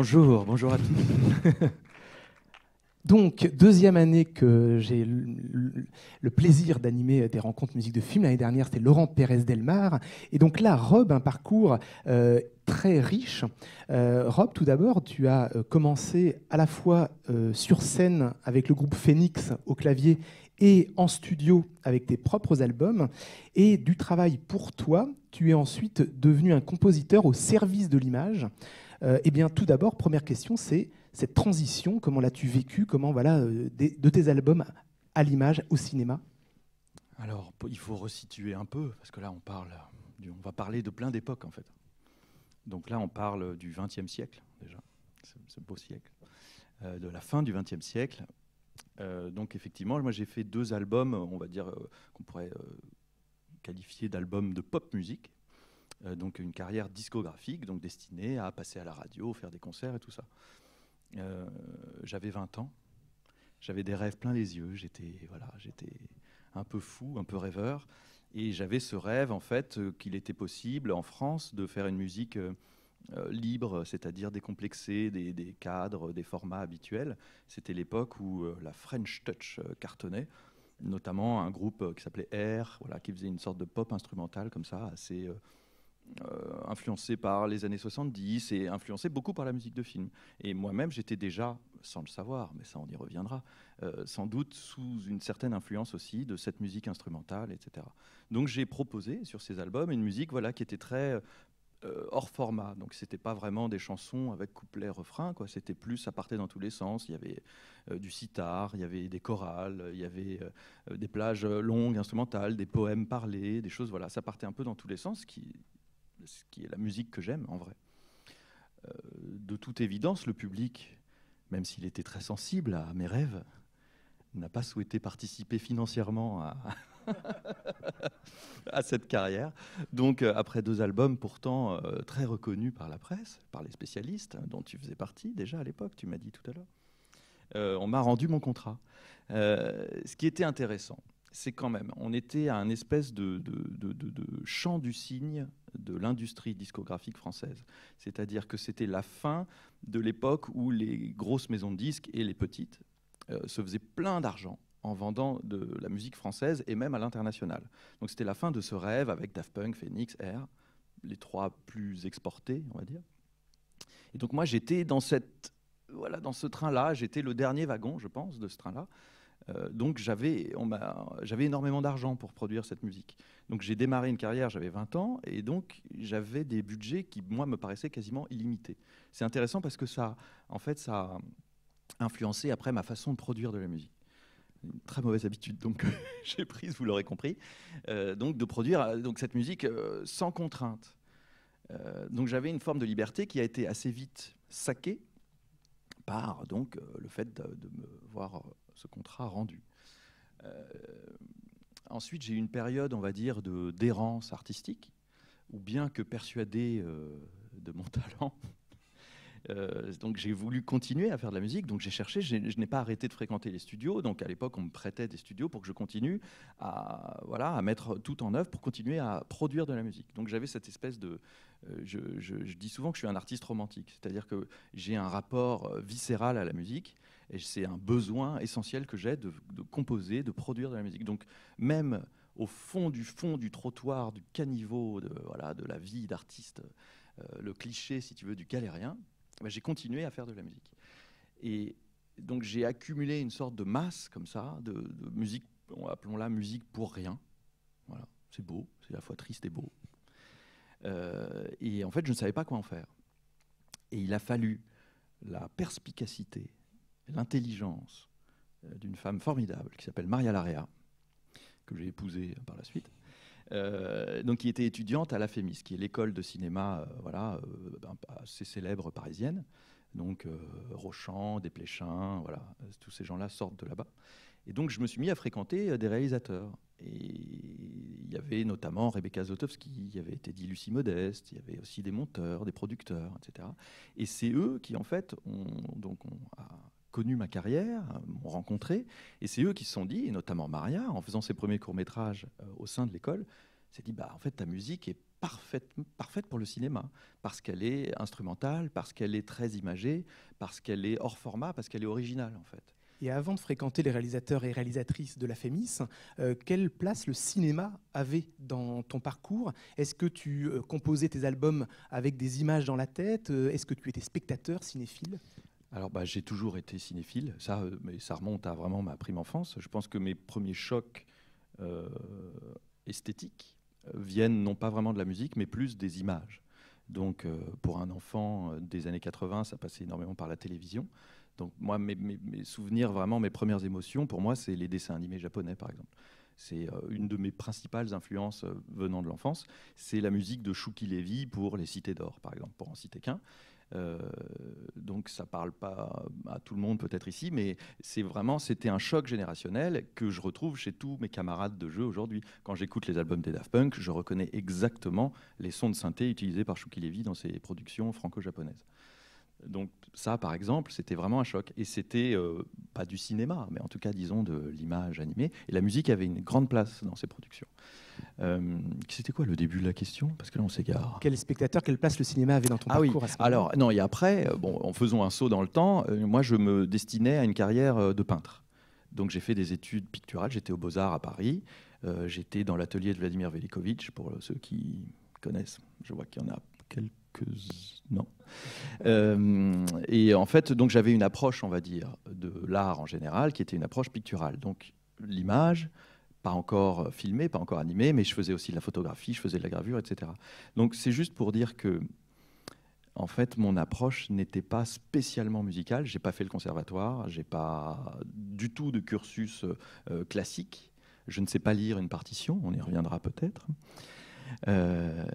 Bonjour, bonjour à tous. Donc, deuxième année que j'ai le plaisir d'animer des rencontres musique de film. L'année dernière, c'était Laurent Pérez Delmar. Et donc là, Rob, un parcours euh, très riche. Euh, Rob, tout d'abord, tu as euh, commencé à la fois sur scène avec le groupe Phoenix au clavier et en studio avec tes propres albums. Et du travail pour toi, tu es ensuite devenu un compositeur au service de l'image. Euh, eh bien, tout d'abord, première question, c'est cette transition, comment l'as-tu vécue Comment, voilà, euh, de tes albums à l'image, au cinéma Alors, il faut resituer un peu, parce que là, on parle, on va parler de plein d'époques, en fait. Donc là, on parle du XXe siècle, déjà, ce beau siècle, euh, de la fin du XXe siècle. donc effectivement, moi, j'ai fait deux albums, on va dire, qu'on pourrait qualifier d'albums de pop musique. Euh, donc une carrière discographique, donc destinée à passer à la radio, faire des concerts et tout ça. Euh, j'avais 20 ans, j'avais des rêves plein les yeux, j'étais voilà, j'étais un peu fou, un peu rêveur, et j'avais ce rêve en fait euh, qu'il était possible en France de faire une musique libre, c'est-à-dire décomplexée des, des, cadres, des formats habituels. C'était l'époque où la French Touch cartonnait, notamment un groupe qui s'appelait R, voilà, qui faisait une sorte de pop instrumentale comme ça, assez euh, influencé par les années 70 et influencé beaucoup par la musique de film. Et moi-même, j'étais déjà, sans le savoir, mais ça on y reviendra, euh, sans doute sous une certaine influence aussi de cette musique instrumentale, etc. Donc j'ai proposé sur ces albums une musique voilà, qui était très euh, hors format. Donc n'était pas vraiment des chansons avec couplet, refrain, quoi. C'était plus, ça partait dans tous les sens. Il y avait du sitar, il y avait des chorales, il y avait des plages longues, instrumentales, des poèmes parlés, des choses, voilà. Ça partait un peu dans tous les sens, qui ce qui est la musique que j'aime en vrai. Euh, de toute évidence, le public, même s'il était très sensible à mes rêves, n'a pas souhaité participer financièrement à, cette carrière. Donc, euh, après deux albums pourtant euh, très reconnus par la presse, par les spécialistes, hein, dont tu faisais partie déjà à l'époque, tu m'as dit tout à l'heure, on m'a rendu mon contrat. ce qui était intéressant, c'est quand même, on était à un espèce de, de, champ du cygne de l'industrie discographique française. C'est-à-dire que c'était la fin de l'époque où les grosses maisons de disques et les petites euh, se faisaient plein d'argent en vendant de la musique française et même à l'international. Donc c'était la fin de ce rêve avec Daft Punk, Phoenix, Air, les trois plus exportés, on va dire. Et donc moi j'étais dans cette voilà dans ce train-là, j'étais le dernier wagon, je pense, de ce train-là. Euh, donc j'avais énormément d'argent pour produire cette musique. Donc j'ai démarré une carrière, j'avais 20 ans, et donc j'avais des budgets qui, moi, me paraissaient quasiment illimités. C'est intéressant parce que ça, en fait, ça a influencé après ma façon de produire de la musique une très mauvaise habitude donc j'ai prise, vous l'aurez compris, euh, donc de produire euh, donc cette musique sans contrainte. donc j'avais une forme de liberté qui a été assez vite saquée par donc le fait de me voir ce contrat rendu. Euh, ensuite, j'ai eu une période, on va dire, de d'errance artistique, ou bien que persuadé euh, de mon talent, euh, donc j'ai voulu continuer à faire de la musique, donc j'ai cherché, je n'ai pas arrêté de fréquenter les studios, donc à l'époque on me prêtait des studios pour que je continue à, voilà, à mettre tout en œuvre pour continuer à produire de la musique. Donc j'avais cette espèce de... je, dis souvent que je suis un artiste romantique, c'est-à-dire que j'ai un rapport viscéral à la musique, et c'est un besoin essentiel que j'ai de, composer, de produire de la musique. Donc même au fond du fond du trottoir, du caniveau, de, voilà, de la vie d'artiste, euh, le cliché, si tu veux, du galérien, bah, j'ai continué à faire de la musique. Et donc j'ai accumulé une sorte de masse comme ça, de, musique, appelons-la musique pour rien. Voilà, c'est beau, c'est à la fois triste et beau. Euh, et en fait, je ne savais pas quoi en faire. Et il a fallu la perspicacité l'intelligence euh, d'une femme formidable qui s'appelle Maria Larrea, que j'ai épousée euh, par la suite. Euh, donc, qui était étudiante à la Fémis, qui est l'école de cinéma voilà, ben, assez célèbre parisienne. Donc, Rochant, Desplechin, voilà, tous ces gens-là sortent de là-bas. Et donc, je me suis mis à fréquenter des réalisateurs. Et il y avait notamment Rebecca Zotowski, il y avait Teddy Lucie Modeste, il y avait aussi des monteurs, des producteurs, etc. Et c'est eux qui, en fait, ont, donc, connu ma carrière, m'ont rencontré, et c'est eux qui se sont dit, et notamment Maria, en faisant ses premiers courts-métrages euh, au sein de l'école, s'est dit, bah, en fait, ta musique est parfaite, parfaite pour le cinéma, parce qu'elle est instrumentale, parce qu'elle est très imagée, parce qu'elle est hors format, parce qu'elle est originale, en fait. Et avant de fréquenter les réalisateurs et réalisatrices de la FEMIS, euh, quelle place le cinéma avait dans ton parcours Est-ce que tu euh, composais tes albums avec des images dans la tête Est-ce que tu étais spectateur, cinéphile alors, bah, j'ai toujours été cinéphile. Ça, euh, mais ça remonte à vraiment ma prime enfance. Je pense que mes premiers chocs euh, esthétiques euh, viennent non pas vraiment de la musique, mais plus des images. Donc, pour un enfant des années 80, ça passait énormément par la télévision. Donc, moi, mes, souvenirs, vraiment, mes premières émotions, pour moi, c'est les dessins animés japonais, par exemple. C'est une de mes principales influences venant de l'enfance. C'est la musique de Shuki Levy pour Les Cités d'Or, par exemple, pour en citer qu'un. Euh, donc ça parle pas à tout le monde peut-être ici, mais c'est vraiment c'était un choc générationnel que je retrouve chez tous mes camarades de jeu aujourd'hui. Quand j'écoute les albums des Daft Punk, je reconnais exactement les sons de synthé utilisés par Shuki Levy dans ses productions franco-japonaises. Donc ça, par exemple, c'était vraiment un choc. Et c'était euh, pas du cinéma, mais en tout cas, disons, de l'image animée. Et la musique avait une grande place dans ces productions. Euh, c'était quoi le début de la question Parce que là, on s'égare. Quel spectateur, quelle place le cinéma avait dans ton ah oui. Alors, non, et après, euh, bon, en faisant un saut dans le temps, moi, je me destinais à une carrière de peintre. Donc j'ai fait des études picturales, j'étais aux Beaux-Arts à Paris, j'étais dans l'atelier de Vladimir Velikovitch, pour ceux qui connaissent. Je vois qu'il y en a quelques non. Euh, et en fait, donc j'avais une approche, on va dire, de l'art en général, qui était une approche picturale. Donc l'image, pas encore filmée, pas encore animée, mais je faisais aussi de la photographie, je faisais de la gravure, etc. Donc c'est juste pour dire que, en fait, mon approche n'était pas spécialement musicale. J'ai pas fait le conservatoire, j'ai pas du tout de cursus euh, classique. Je ne sais pas lire une partition, on y reviendra peut-être. Euh,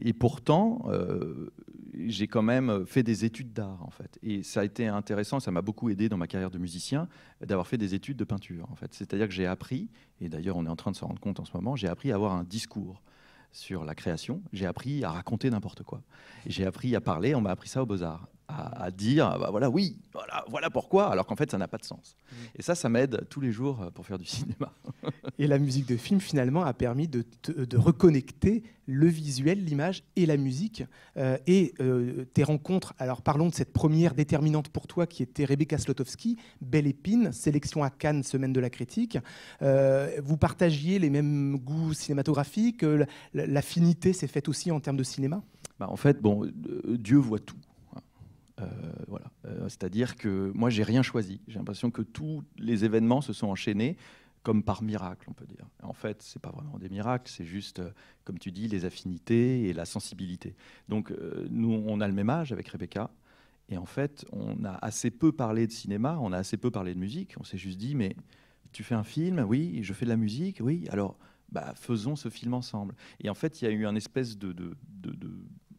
et pourtant, euh, j'ai quand même fait des études d'art, en fait. Et ça a été intéressant, ça m'a beaucoup aidé dans ma carrière de musicien, d'avoir fait des études de peinture, en fait. C'est-à-dire que j'ai appris, et d'ailleurs on est en train de se rendre compte en ce moment, j'ai appris à avoir un discours sur la création, j'ai appris à raconter n'importe quoi. J'ai appris à parler, on m'a appris ça aux beaux-arts à, dire, bah voilà, oui, voilà, voilà pourquoi, alors qu'en fait, ça n'a pas de sens. Mmh. Et ça, ça m'aide tous les jours euh, pour faire du cinéma. et la musique de film, finalement, a permis de, reconnecter le visuel, l'image et la musique. Euh, et euh, tes rencontres, alors parlons de cette première déterminante pour toi qui était Rebecca Slotowski, Belle Épine, sélection à Cannes, semaine de la critique. vous partagiez les mêmes goûts cinématographiques, l'affinité s'est faite aussi en termes de cinéma bah en fait, bon, Dieu voit tout. Euh, voilà. Euh, c'est-à-dire que moi, j'ai rien choisi. J'ai l'impression que tous les événements se sont enchaînés comme par miracle, on peut dire. En fait, c'est pas vraiment des miracles, c'est juste, euh, comme tu dis, les affinités et la sensibilité. Donc, nous, on a le même âge avec Rebecca. Et en fait, on a assez peu parlé de cinéma, on a assez peu parlé de musique. On s'est juste dit, mais tu fais un film, oui, je fais de la musique, oui, alors bah, faisons ce film ensemble. Et en fait, il y a eu un espèce de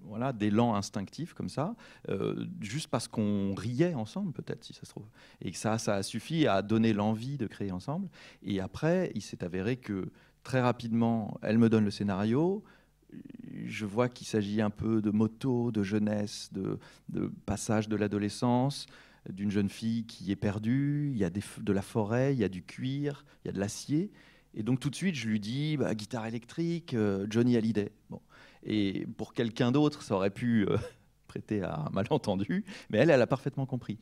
voilà, d'élan instinctif comme ça, euh, juste parce qu'on riait ensemble peut-être, si ça se trouve. Et que ça, ça a suffi à donner l'envie de créer ensemble. Et après, il s'est avéré que très rapidement, elle me donne le scénario, je vois qu'il s'agit un peu de moto, de jeunesse, de, passage de l'adolescence, d'une jeune fille qui est perdue, il y a de la forêt, il y a du cuir, il y a de l'acier. Et donc tout de suite, je lui dis, bah, guitare électrique, euh, Johnny Hallyday. Bon. Et pour quelqu'un d'autre, ça aurait pu euh, prêter à un malentendu, mais elle, elle a parfaitement compris.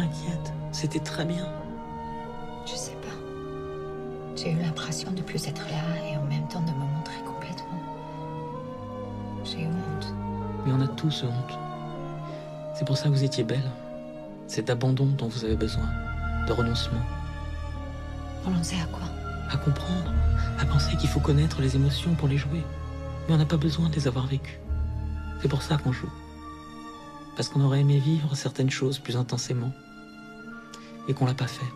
inquiète. C'était très bien. Je sais pas. J'ai eu l'impression de plus être là et en même temps de me montrer complètement. J'ai honte. Mais on a tous honte. C'est pour ça que vous étiez belle. Cet abandon dont vous avez besoin. De renoncement. Renoncer à quoi À comprendre. À penser qu'il faut connaître les émotions pour les jouer. Mais on n'a pas besoin de les avoir vécues. C'est pour ça qu'on joue parce qu'on aurait aimé vivre certaines choses plus intensément et qu'on l'a pas fait.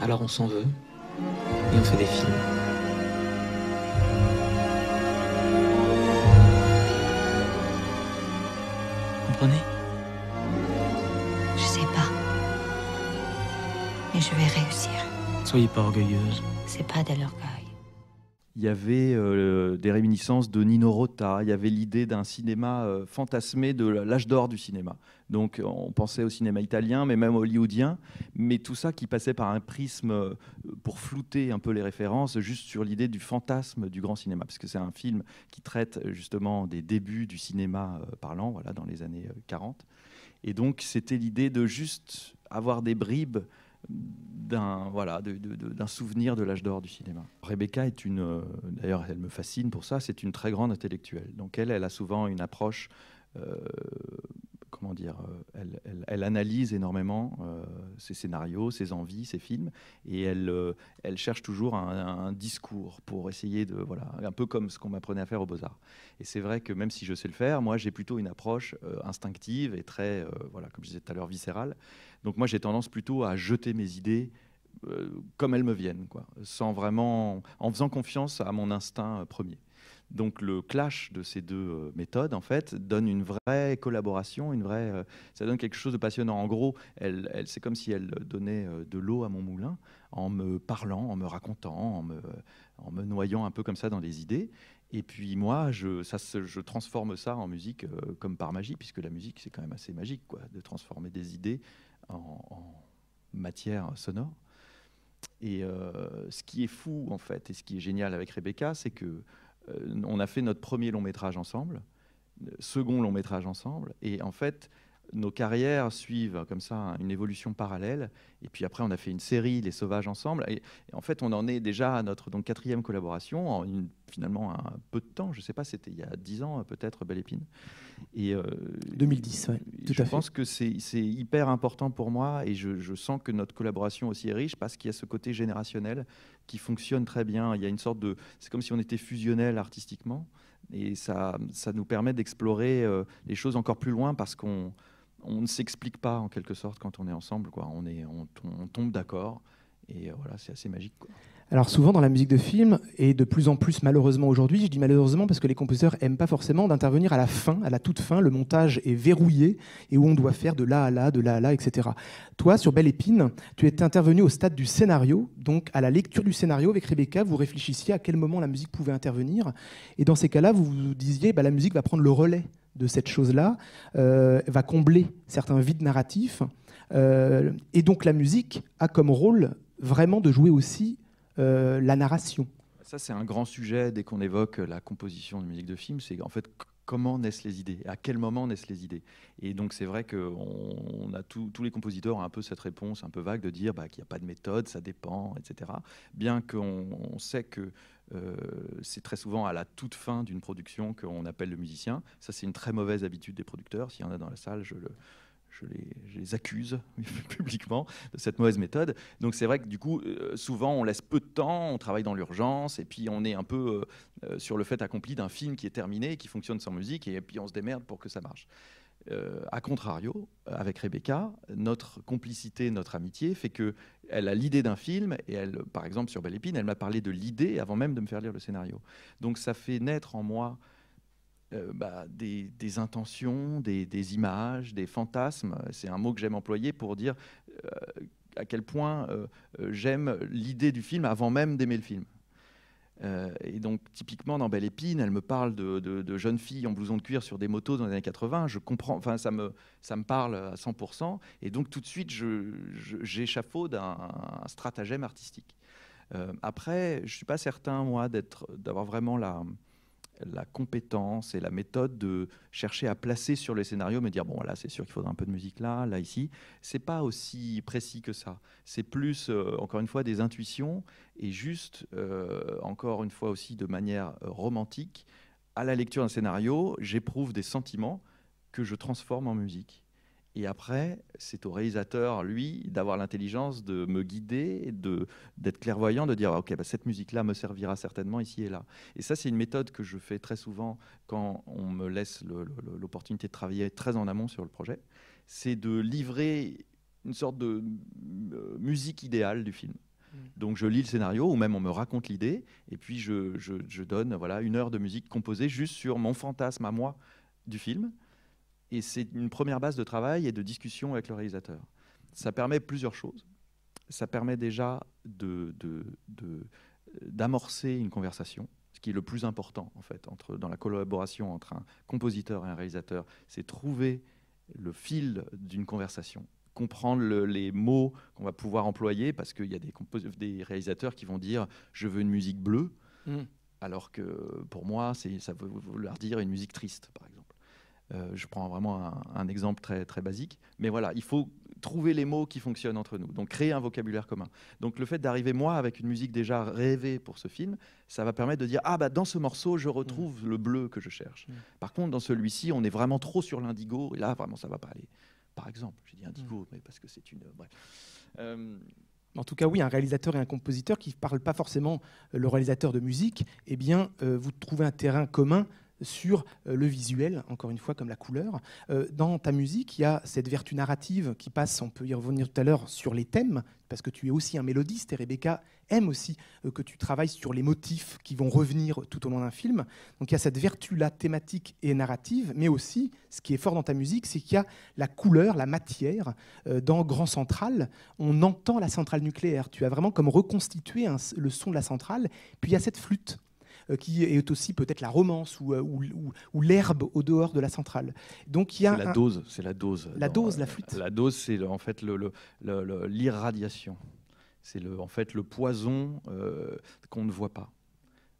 Alors on s'en veut et on fait des films. Comprenez Je sais pas. Mais je vais réussir. Soyez pas orgueilleuse. C'est pas de l'orgueil il y avait euh, des réminiscences de Nino Rota, il y avait l'idée d'un cinéma euh, fantasmé de l'âge d'or du cinéma. Donc on pensait au cinéma italien, mais même hollywoodien, mais tout ça qui passait par un prisme euh, pour flouter un peu les références, juste sur l'idée du fantasme du grand cinéma, parce que c'est un film qui traite justement des débuts du cinéma parlant, voilà, dans les années 40. Et donc c'était l'idée de juste avoir des bribes d'un voilà, souvenir de l'âge d'or du cinéma. Rebecca est une, euh, d'ailleurs elle me fascine pour ça, c'est une très grande intellectuelle. Donc elle, elle a souvent une approche euh, comment dire, euh, elle, analyse énormément euh, ses scénarios, ses envies, ses films, et elle, euh, cherche toujours un, discours pour essayer de, voilà, un peu comme ce qu'on m'apprenait à faire au Beaux-Arts. Et c'est vrai que même si je sais le faire, moi j'ai plutôt une approche instinctive et très, voilà, comme je disais tout à l'heure, viscérale. Donc moi j'ai tendance plutôt à jeter mes idées comme elles me viennent, quoi, sans vraiment, en faisant confiance à mon instinct premier. Donc le clash de ces deux euh, méthodes, en fait, donne une vraie collaboration, une vraie, euh, ça donne quelque chose de passionnant. En gros, elle, elle c'est comme si elle donnait euh, de l'eau à mon moulin en me parlant, en me racontant, en me, en me noyant un peu comme ça dans des idées. Et puis moi, je, ça, je transforme ça en musique comme par magie, puisque la musique, c'est quand même assez magique, quoi, de transformer des idées en, matière sonore. Et ce qui est fou, en fait, et ce qui est génial avec Rebecca, c'est que euh, on a fait notre premier long métrage ensemble, second long métrage ensemble, et en fait, nos carrières suivent comme ça une évolution parallèle. Et puis après, on a fait une série, Les Sauvages ensemble. Et, en fait, on en est déjà à notre quatrième collaboration en finalement un peu de temps. Je ne sais pas, c'était il y a dix ans peut-être, Belle Épine. Et, 2010, euh, oui, je pense que c'est hyper important pour moi et je, sens que notre collaboration aussi est riche parce qu'il y a ce côté générationnel qui fonctionne très bien. Il y a une sorte de, c'est comme si on était fusionnel artistiquement et ça, ça nous permet d'explorer euh, les choses encore plus loin parce qu'on on ne s'explique pas en quelque sorte quand on est ensemble. On, est, on, tombe d'accord et euh, voilà, c'est assez magique. Alors souvent dans la musique de film, et de plus en plus malheureusement aujourd'hui, je dis malheureusement parce que les compositeurs aiment pas forcément d'intervenir à la fin, à la toute fin, le montage est verrouillé et où on doit faire de là à là, de là à là, etc. Toi, sur Belle Épine, tu étais intervenu au stade du scénario, donc à la lecture du scénario avec Rebecca, vous réfléchissiez à quel moment la musique pouvait intervenir, et dans ces cas-là, vous vous disiez, bah, la musique va prendre le relais de cette chose-là, euh, va combler certains vides narratifs, euh, et donc la musique a comme rôle vraiment de jouer aussi euh, la narration. Ça, c'est un grand sujet dès qu'on évoque la composition de musique de film. C'est en fait comment naissent les idées, à quel moment naissent les idées. Et donc, c'est vrai que on, a tous les compositeurs ont un peu cette réponse un peu vague de dire bah, qu'il n'y a pas de méthode, ça dépend, etc. Bien qu'on sait que euh, c'est très souvent à la toute fin d'une production qu'on appelle le musicien. Ça, c'est une très mauvaise habitude des producteurs. S'il y en a dans la salle, je le, je les, accuse publiquement de cette mauvaise méthode. Donc c'est vrai que du coup, euh, souvent, on laisse peu de temps, on travaille dans l'urgence, et puis on est un peu euh, euh, sur le fait accompli d'un film qui est terminé, qui fonctionne sans musique, et puis on se démerde pour que ça marche. a contrario, avec Rebecca, notre complicité, notre amitié fait que elle a l'idée d'un film et elle, par exemple sur Belle Épine, elle m'a parlé de l'idée avant même de me faire lire le scénario. Donc ça fait naître en moi euh, bah, des, intentions, des, images, des fantasmes. C'est un mot que j'aime employer pour dire euh, à quel point euh, j'aime l'idée du film avant même d'aimer le film. et donc, typiquement, dans Belle Épine, elle me parle de, jeunes filles en blouson de cuir sur des motos dans les années 80. Je comprends, enfin, ça me, ça me parle à 100%. Et donc, tout de suite, j'échafaude un, un, stratagème artistique. après, je ne suis pas certain, moi, d'avoir vraiment la, la compétence et la méthode de chercher à placer sur le scénario, me dire bon là c'est sûr qu'il faudra un peu de musique là, là ici, c'est pas aussi précis que ça. C'est plus euh, encore une fois des intuitions et juste euh, encore une fois aussi de manière euh, romantique à la lecture d'un scénario, j'éprouve des sentiments que je transforme en musique. Et après, c'est au réalisateur, lui, d'avoir l'intelligence de me guider, d'être clairvoyant, de dire, OK, bah, cette musique-là me servira certainement ici et là. Et ça, c'est une méthode que je fais très souvent quand on me laisse l'opportunité de travailler très en amont sur le projet. C'est de livrer une sorte de euh, musique idéale du film. Mmh. Donc je lis le scénario ou même on me raconte l'idée et puis je, je, donne voilà une heure de musique composée juste sur mon fantasme à moi du film et c'est une première base de travail et de discussion avec le réalisateur. Ça permet plusieurs choses. Ça permet déjà de, d'amorcer une conversation, ce qui est le plus important en fait entre, dans la collaboration entre un compositeur et un réalisateur, c'est trouver le fil d'une conversation, comprendre les mots qu'on va pouvoir employer, parce qu'il y a des, des, réalisateurs qui vont dire je veux une musique bleue, mmh. alors que pour moi, ça veut leur dire une musique triste, par exemple. Euh, je prends vraiment un, exemple très, basique. Mais voilà, il faut trouver les mots qui fonctionnent entre nous. Donc créer un vocabulaire commun. Donc le fait d'arriver moi avec une musique déjà rêvée pour ce film, ça va permettre de dire ah bah dans ce morceau je retrouve mmh. le bleu que je cherche. Mmh. Par contre dans celui-ci on est vraiment trop sur l'indigo et là vraiment ça va pas aller. Par exemple, j'ai dit indigo mmh. mais parce que c'est une euh, bref. Euh, en tout cas, oui, un réalisateur et un compositeur qui ne parlent pas forcément le réalisateur de musique, eh bien, vous trouvez un terrain commun sur euh, le visuel, encore une fois, comme la couleur. Euh, dans ta musique, il y a cette vertu narrative qui passe, on peut y revenir tout à l'heure, sur les thèmes, parce que tu es aussi un mélodiste et Rebecca aime aussi euh, que tu travailles sur les motifs qui vont revenir tout au long d'un film. Donc il y a cette vertu-là thématique et narrative, mais aussi, ce qui est fort dans ta musique, c'est qu'il y a la couleur, la matière. Dans Grand Central, on entend la centrale nucléaire. Tu as vraiment comme reconstitué le son de la centrale, puis il y a cette flûte euh, qui est aussi peut-être la romance euh, ou, l'herbe au dehors de la centrale. Donc il y a la dose, c'est la dose. La dose, euh, la flûte. La dose, c'est en fait l'irradiation. c'est en fait le poison qu'on ne voit pas.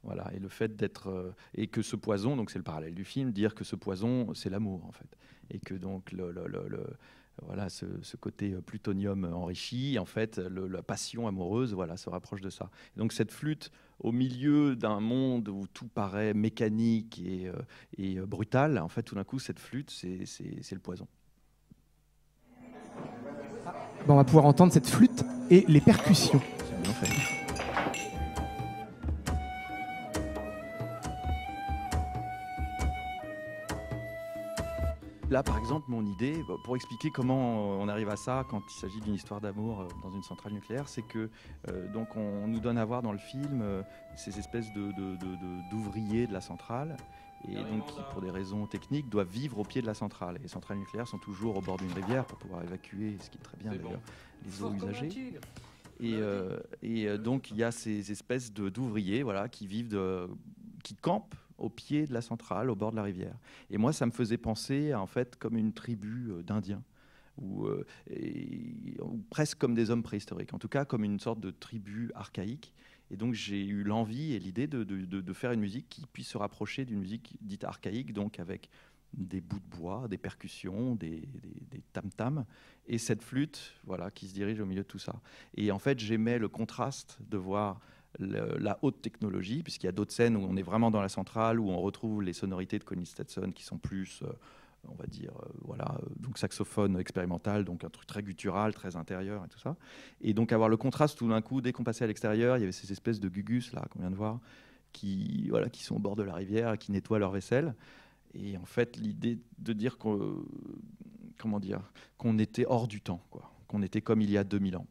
Voilà, et le fait d'être et que ce poison, donc c'est le parallèle du film, dire que ce poison c'est l'amour en fait, et que donc voilà ce, côté plutonium enrichi, en fait, la passion amoureuse, voilà, se rapproche de ça. donc cette flûte au milieu d'un monde où tout paraît mécanique et, euh, euh, brutal, en fait, tout d'un coup, cette flûte, c'est le poison. on va pouvoir entendre cette flûte et les percussions. Là, par exemple, mon idée, bah, pour expliquer comment euh, on arrive à ça quand il s'agit d'une histoire d'amour euh, dans une centrale nucléaire, c'est que euh, donc on, nous donne à voir dans le film ces espèces d'ouvriers de, de, la centrale et donc qui, pour des raisons techniques, doivent vivre au pied de la centrale. les centrales nucléaires sont toujours au bord d'une rivière pour pouvoir évacuer, ce qui est très bien d'ailleurs, les eaux usagées. Et, donc il y a ces espèces d'ouvriers voilà, qui vivent, qui campent au pied de la centrale, au bord de la rivière. Et moi, ça me faisait penser en fait comme une tribu euh, d'Indiens. Euh, ou, presque comme des hommes préhistoriques, en tout cas comme une sorte de tribu archaïque. Et donc j'ai eu l'envie et l'idée de, faire une musique qui puisse se rapprocher d'une musique dite archaïque, donc avec des bouts de bois, des percussions, des, des, tam-tams, et cette flûte voilà, qui se dirige au milieu de tout ça. Et en fait, j'aimais le contraste de voir la haute technologie, puisqu'il y a d'autres scènes où on est vraiment dans la centrale, où on retrouve les sonorités de Connie Stetson qui sont plus, euh, on va dire, euh, voilà, euh, donc saxophone expérimental, donc un truc très guttural, très intérieur et tout ça. Et donc avoir le contraste tout d'un coup, dès qu'on passait à l'extérieur, il y avait ces espèces de gugus là qu'on vient de voir, qui, voilà, qui sont au bord de la rivière qui nettoient leur vaisselle. Et en fait, l'idée de dire qu'on, comment dire, qu'on était hors du temps, quoi, qu'on était comme il y a 2000 ans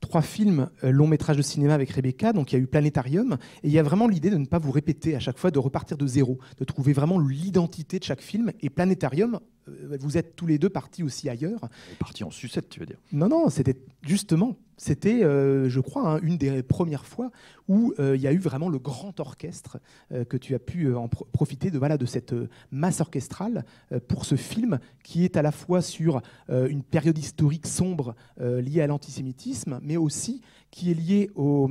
trois films long euh, longs métrages de cinéma avec Rebecca, donc il y a eu Planétarium, et il y a vraiment l'idée de ne pas vous répéter à chaque fois, de repartir de zéro, de trouver vraiment l'identité de chaque film, et Planétarium, euh, vous êtes tous les deux partis aussi ailleurs. Partis en sucette, tu veux dire Non, non, c'était justement c'était, euh, je crois, hein, une des premières fois où euh, il y a eu vraiment le grand orchestre euh, que tu as pu en profiter de, voilà, de cette masse orchestrale pour ce film qui est à la fois sur une période historique sombre liée à l'antisémitisme, mais aussi qui est liée au,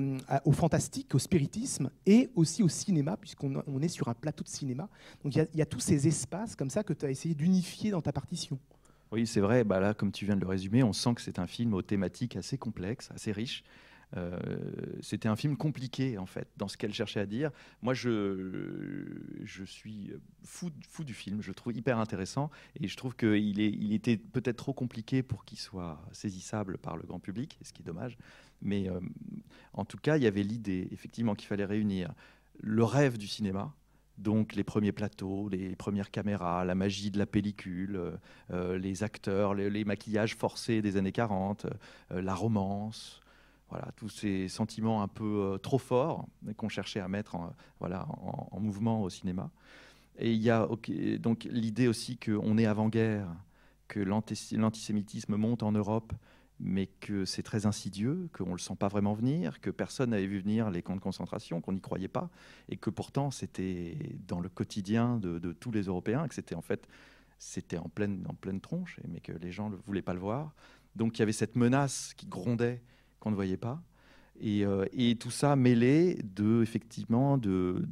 fantastique, au spiritisme et aussi au cinéma, puisqu'on est sur un plateau de cinéma. Donc il y, a tous ces espaces comme ça que tu as essayé d'unifier dans ta partition. Oui, c'est vrai. Bah là, comme tu viens de le résumer, on sent que c'est un film aux thématiques assez complexes, assez riches. Euh, c'était un film compliqué en fait dans ce qu'elle cherchait à dire. Moi, je, suis fou, du film. Je trouve hyper intéressant et je trouve qu'il était peut-être trop compliqué pour qu'il soit saisissable par le grand public, ce qui est dommage. Mais euh, en tout cas, il y avait l'idée effectivement qu'il fallait réunir le rêve du cinéma, donc les premiers plateaux, les premières caméras, la magie de la pellicule, euh, euh, les acteurs, les, maquillages forcés des années 40, euh, la romance, voilà, tous ces sentiments un peu trop forts qu'on cherchait à mettre en, mouvement au cinéma. Et il y a donc l'idée aussi qu'on est avant-guerre, que l'antisémitisme monte en Europe, mais que c'est très insidieux, qu'on ne le sent pas vraiment venir, que personne n'avait vu venir les camps de concentration, qu'on n'y croyait pas, et que pourtant c'était dans le quotidien de, tous les Européens, que c'était en fait c'était en pleine, en pleine tronche, mais que les gens ne voulaient pas le voir. Donc il y avait cette menace qui grondait, qu'on ne voyait pas. Et, euh, tout ça mêlé de, effectivement de,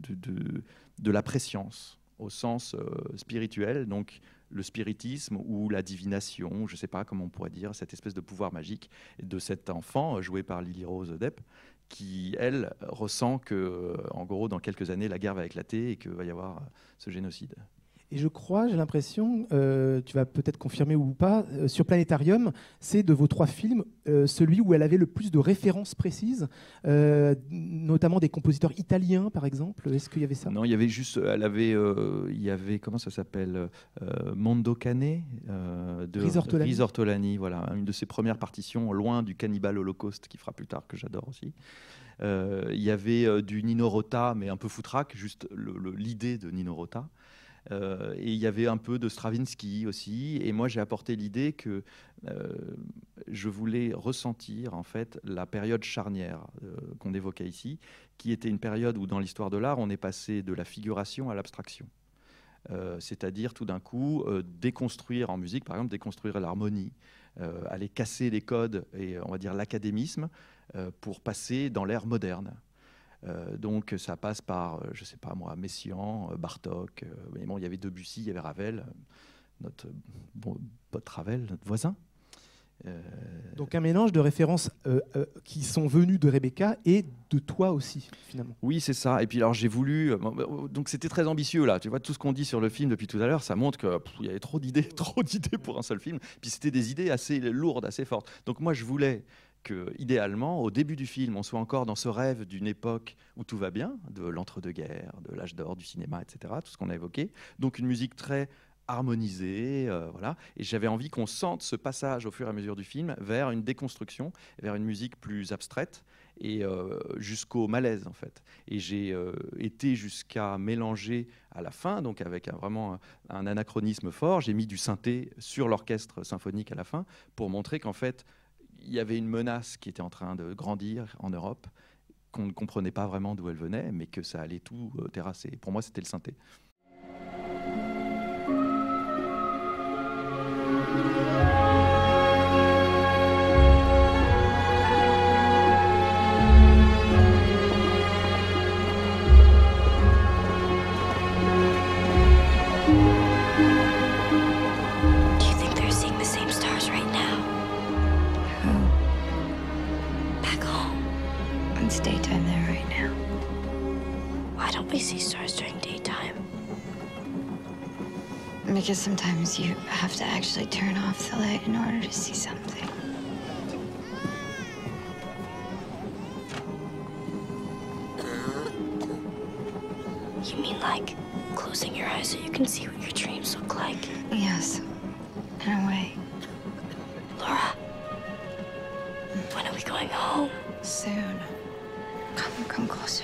de, la préscience au sens euh, spirituel, donc le spiritisme ou la divination, je ne sais pas comment on pourrait dire, cette espèce de pouvoir magique de cet enfant euh, joué par Lily Rose Depp, qui, elle, ressent que, euh, en gros, dans quelques années, la guerre va éclater et qu'il va y avoir euh, ce génocide. Et je crois, j'ai l'impression, euh, tu vas peut-être confirmer ou pas, euh, sur Planétarium, c'est de vos trois films euh, celui où elle avait le plus de références précises, notamment des compositeurs italiens, par exemple. Est-ce qu'il y avait ça Non, il y avait juste, elle avait, il y avait comment ça s'appelle, Mondo Cane de Risortolani. Risortolani. voilà, une de ses premières partitions, loin du Cannibal Holocaust, qui fera plus tard que j'adore aussi. Il y avait du Nino Rota, mais un peu foutraque, juste l'idée de Nino Rota. Euh, et il y avait un peu de Stravinsky aussi. Et moi, j'ai apporté l'idée que euh, je voulais ressentir en fait la période charnière euh, qu'on évoquait ici, qui était une période où dans l'histoire de l'art, on est passé de la figuration à l'abstraction. c'est-à-dire tout d'un coup déconstruire en musique, par exemple, déconstruire l'harmonie, aller casser les codes et on va dire l'académisme pour passer dans l'ère moderne. Euh, donc ça passe par, euh, je ne sais pas moi, messian euh, Bartok, il y avait Debussy, il y avait Ravel, notre bon, pote Ravel, notre voisin. Donc un mélange de références qui sont venues de Rebecca et de toi aussi finalement. Oui c'est ça. Et puis alors j'ai voulu donc c'était très ambitieux là. Tu vois tout ce qu'on dit sur le film depuis tout à l'heure, ça montre que il y avait trop d'idées, trop d'idées pour un seul film. Puis c'était des idées assez lourdes, assez fortes. Donc moi je voulais idéalement, au début du film, on soit encore dans ce rêve d'une époque où tout va bien, de l'entre-deux-guerres, de l'âge d'or, du cinéma, etc., tout ce qu'on a évoqué. Donc une musique très harmonisée, euh, voilà. Et j'avais envie qu'on sente ce passage au fur et à mesure du film vers une déconstruction, vers une musique plus abstraite et euh, jusqu'au malaise en fait. Et j'ai euh, été jusqu'à mélanger à la fin, donc avec vraiment un anachronisme fort, j'ai mis du synthé sur l'orchestre symphonique à la fin pour montrer qu'en fait il y avait une menace qui était en train de grandir en Europe, qu'on ne comprenait pas vraiment d'où elle venait, mais que ça allait tout euh, terrasser. Pour moi, c'était le synthé. because sometimes you have to actually turn off the light in order to see something. You mean like closing your eyes so you can see what your dreams look like? Yes, in a way. Laura, when are we going home? Soon. Come, come closer.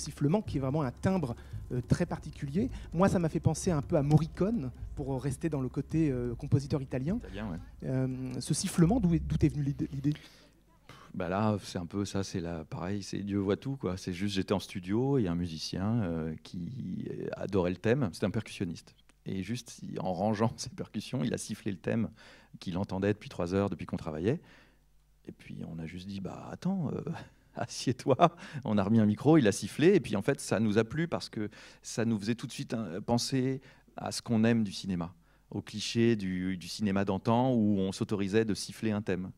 sifflement qui est vraiment un timbre euh, très particulier. Moi, ça m'a fait penser un peu à Morricone, pour rester dans le côté euh, compositeur italien. Euh, ce sifflement, d'où est, est venue l'idée bah là, c'est un peu ça, c'est pareil, c'est Dieu voit tout, C'est juste, j'étais en studio et un musicien qui adorait le thème, c'était un percussionniste. Et juste en rangeant ses percussions, il a sifflé le thème qu'il entendait depuis trois heures, depuis qu'on travaillait. Et puis on a juste dit, bah attends, assieds-toi. On a remis un micro, il a sifflé, et puis en fait, ça nous a plu parce que ça nous faisait tout de suite hein, penser à ce qu'on aime du cinéma, au cliché du, cinéma d'antan où on s'autorisait de siffler un thème.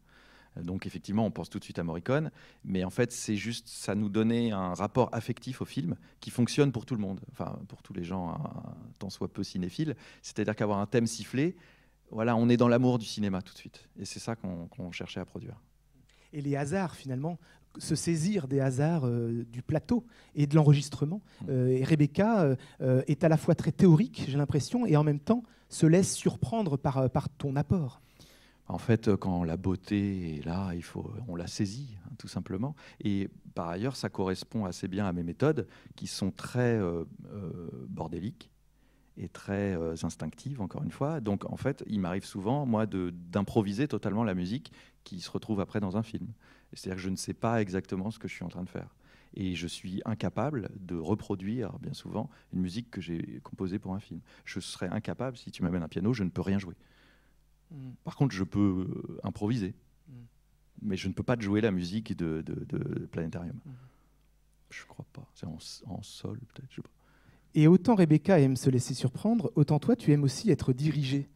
Donc effectivement, on pense tout de suite à Morricone, mais en fait, c'est juste, ça nous donnait un rapport affectif au film qui fonctionne pour tout le monde, enfin pour tous les gens, hein, tant soit peu cinéphiles. C'est-à-dire qu'avoir un thème sifflé, voilà, on est dans l'amour du cinéma tout de suite, et c'est ça qu'on cherchait à produire. Et les hasards, finalement, se saisir des hasards euh, du plateau et de l'enregistrement. Mm. Euh, et Rebecca euh, est à la fois très théorique, j'ai l'impression, et en même temps se laisse surprendre par, ton apport. En fait, quand la beauté est là, il faut, on la saisit, hein, tout simplement. Et par ailleurs, ça correspond assez bien à mes méthodes, qui sont très bordéliques et très instinctives, encore une fois. Donc, en fait, il m'arrive souvent, moi, d'improviser totalement la musique qui se retrouve après dans un film. C'est-à-dire que je ne sais pas exactement ce que je suis en train de faire. Et je suis incapable de reproduire, bien souvent, une musique que j'ai composée pour un film. Je serais incapable, si tu m'amènes un piano, je ne peux rien jouer. Hmm. Par contre, je peux euh, improviser. Hmm. Mais je ne peux pas te jouer la musique de, de, Planétarium. Je hmm. Je crois pas. C'est en, sol, peut-être, Et autant Rebecca aime se laisser surprendre, autant toi, tu aimes aussi être dirigé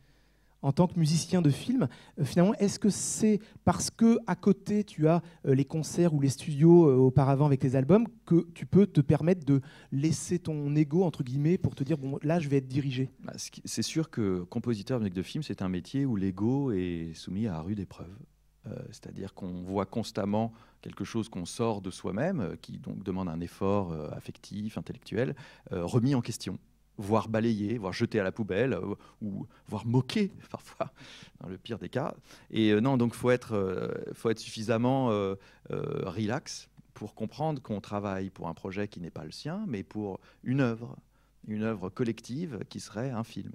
en tant que musicien de film, euh, finalement, est-ce que c'est parce que à côté tu as euh, les concerts ou les studios euh, auparavant avec les albums que tu peux te permettre de laisser ton ego entre guillemets pour te dire bon là je vais être dirigé bah, C'est sûr que compositeur de de film, c'est un métier où l'ego est soumis à rude épreuve. C'est-à-dire qu'on voit constamment quelque chose qu'on sort de soi-même, qui donc demande un effort affectif, intellectuel, remis en question voire balayé, voire jeté à la poubelle, euh, ou voire moqué parfois, dans le pire des cas. Et euh, non, donc faut être, euh, faut être suffisamment relax pour comprendre qu'on travaille pour un projet qui n'est pas le sien, mais pour une œuvre, une œuvre collective qui serait un film.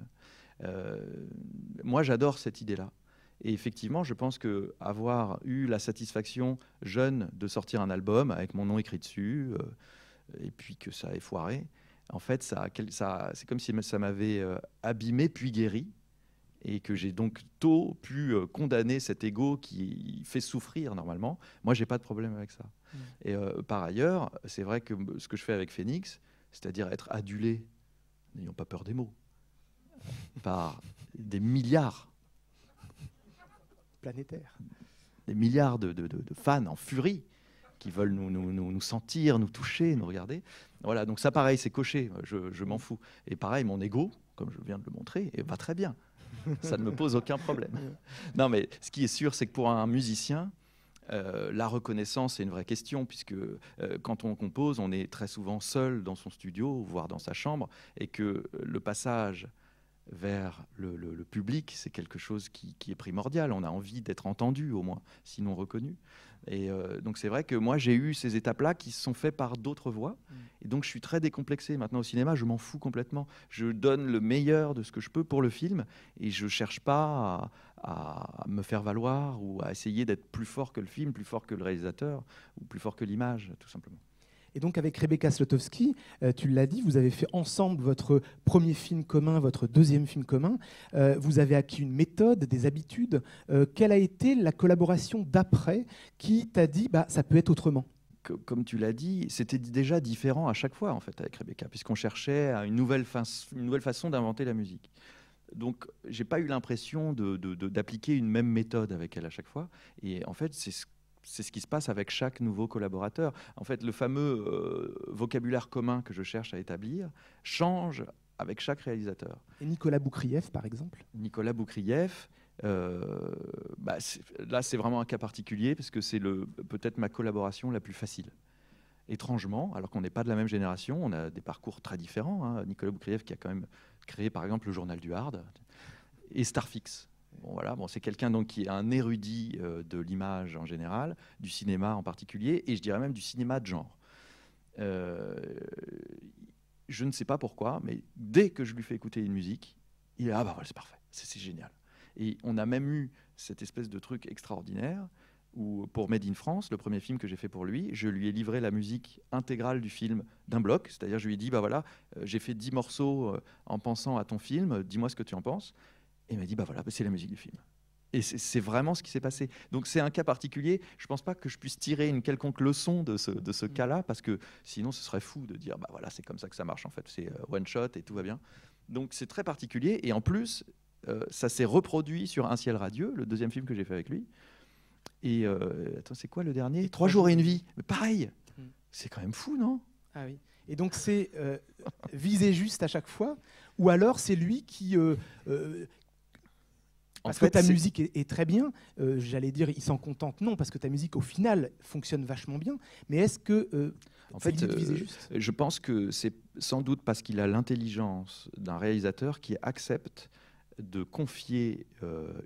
moi, j'adore cette idée-là. Et effectivement, je pense que avoir eu la satisfaction jeune de sortir un album avec mon nom écrit dessus, et puis que ça ait foiré, en fait, ça, c'est comme si ça m'avait euh, abîmé puis guéri, et que j'ai donc tôt pu euh, condamner cet ego qui fait souffrir normalement. Moi, j'ai pas de problème avec ça. Mmh. Et euh, par ailleurs, c'est vrai que ce que je fais avec Phoenix, c'est-à-dire être adulé, n'ayons pas peur des mots, par des milliards planétaires, des milliards de, fans en furie qui veulent nous sentir, nous toucher, nous regarder. Voilà, donc ça, pareil, c'est coché, je, m'en fous. Et pareil, mon ego, comme je viens de le montrer, eh, va très bien. Ça ne me pose aucun problème. Non, mais ce qui est sûr, c'est que pour un musicien, euh, la reconnaissance est une vraie question, puisque euh, quand on compose, on est très souvent seul dans son studio, voire dans sa chambre, et que le passage vers le, public, c'est quelque chose qui, est primordial. On a envie d'être entendu au moins, sinon reconnu. Et euh, donc c'est vrai que moi j'ai eu ces étapes-là qui se sont faites par d'autres voies. Mm. Et donc je suis très décomplexé maintenant au cinéma, je m'en fous complètement. Je donne le meilleur de ce que je peux pour le film et je ne cherche pas à me faire valoir ou à essayer d'être plus fort que le film, plus fort que le réalisateur ou plus fort que l'image, tout simplement. Et donc avec Rebecca Slotowski, euh, tu l'as dit, vous avez fait ensemble votre premier film commun, votre deuxième film commun. Euh, vous avez acquis une méthode, des habitudes. Euh, quelle a été la collaboration d'après qui t'a dit bah ça peut être autrement comme tu l'as dit, c'était déjà différent à chaque fois en fait avec Rebecca, puisqu'on cherchait une nouvelle, une nouvelle façon d'inventer la musique. Donc, j'ai pas eu l'impression d'appliquer de, une même méthode avec elle à chaque fois. Et en fait, c'est ce c'est ce qui se passe avec chaque nouveau collaborateur. En fait, le fameux euh, vocabulaire commun que je cherche à établir change avec chaque réalisateur. Et Nicolas Boukrieff, par exemple Nicolas Boukrieff, euh, bah, là, c'est vraiment un cas particulier parce que c'est peut-être ma collaboration la plus facile. Étrangement, alors qu'on n'est pas de la même génération, on a des parcours très différents. Hein. Nicolas Boukrieff qui a quand même créé, par exemple, le journal du Hard et Starfix Bon, voilà, c'est quelqu'un donc qui est un érudit euh, de l'image en général, du cinéma en particulier, et je dirais même du cinéma de genre. Euh, je ne sais pas pourquoi, mais dès que je lui fais écouter une musique, il est ah bah voilà, c'est parfait, c'est génial. Et on a même eu cette espèce de truc extraordinaire où pour Made in France, le premier film que j'ai fait pour lui, je lui ai livré la musique intégrale du film d'un bloc, c'est-à-dire je lui ai dit bah voilà, euh, j'ai fait dix morceaux en pensant à ton film, dis-moi ce que tu en penses il m'a dit, bah voilà, c'est la musique du film. Et c'est vraiment ce qui s'est passé. Donc c'est un cas particulier. Je ne pense pas que je puisse tirer une quelconque leçon de ce, mm. cas-là, parce que sinon ce serait fou de dire, bah voilà, c'est comme ça que ça marche en fait, c'est euh, one shot et tout va bien. Donc c'est très particulier. Et en plus, euh, ça s'est reproduit sur Un ciel radieux, le deuxième film que j'ai fait avec lui. Et euh, attends, c'est quoi le dernier Trois jours et une vie. pareil. Mm. C'est quand même fou, non Ah oui. Et donc c'est visé viser juste à chaque fois, ou alors c'est lui qui, parce que ta musique est, très bien, euh, j'allais dire, il s'en contente. Non, parce que ta musique, au final, fonctionne vachement bien. Mais est-ce que. Euh, en fait, euh, juste je pense que c'est sans doute parce qu'il a l'intelligence d'un réalisateur qui accepte de confier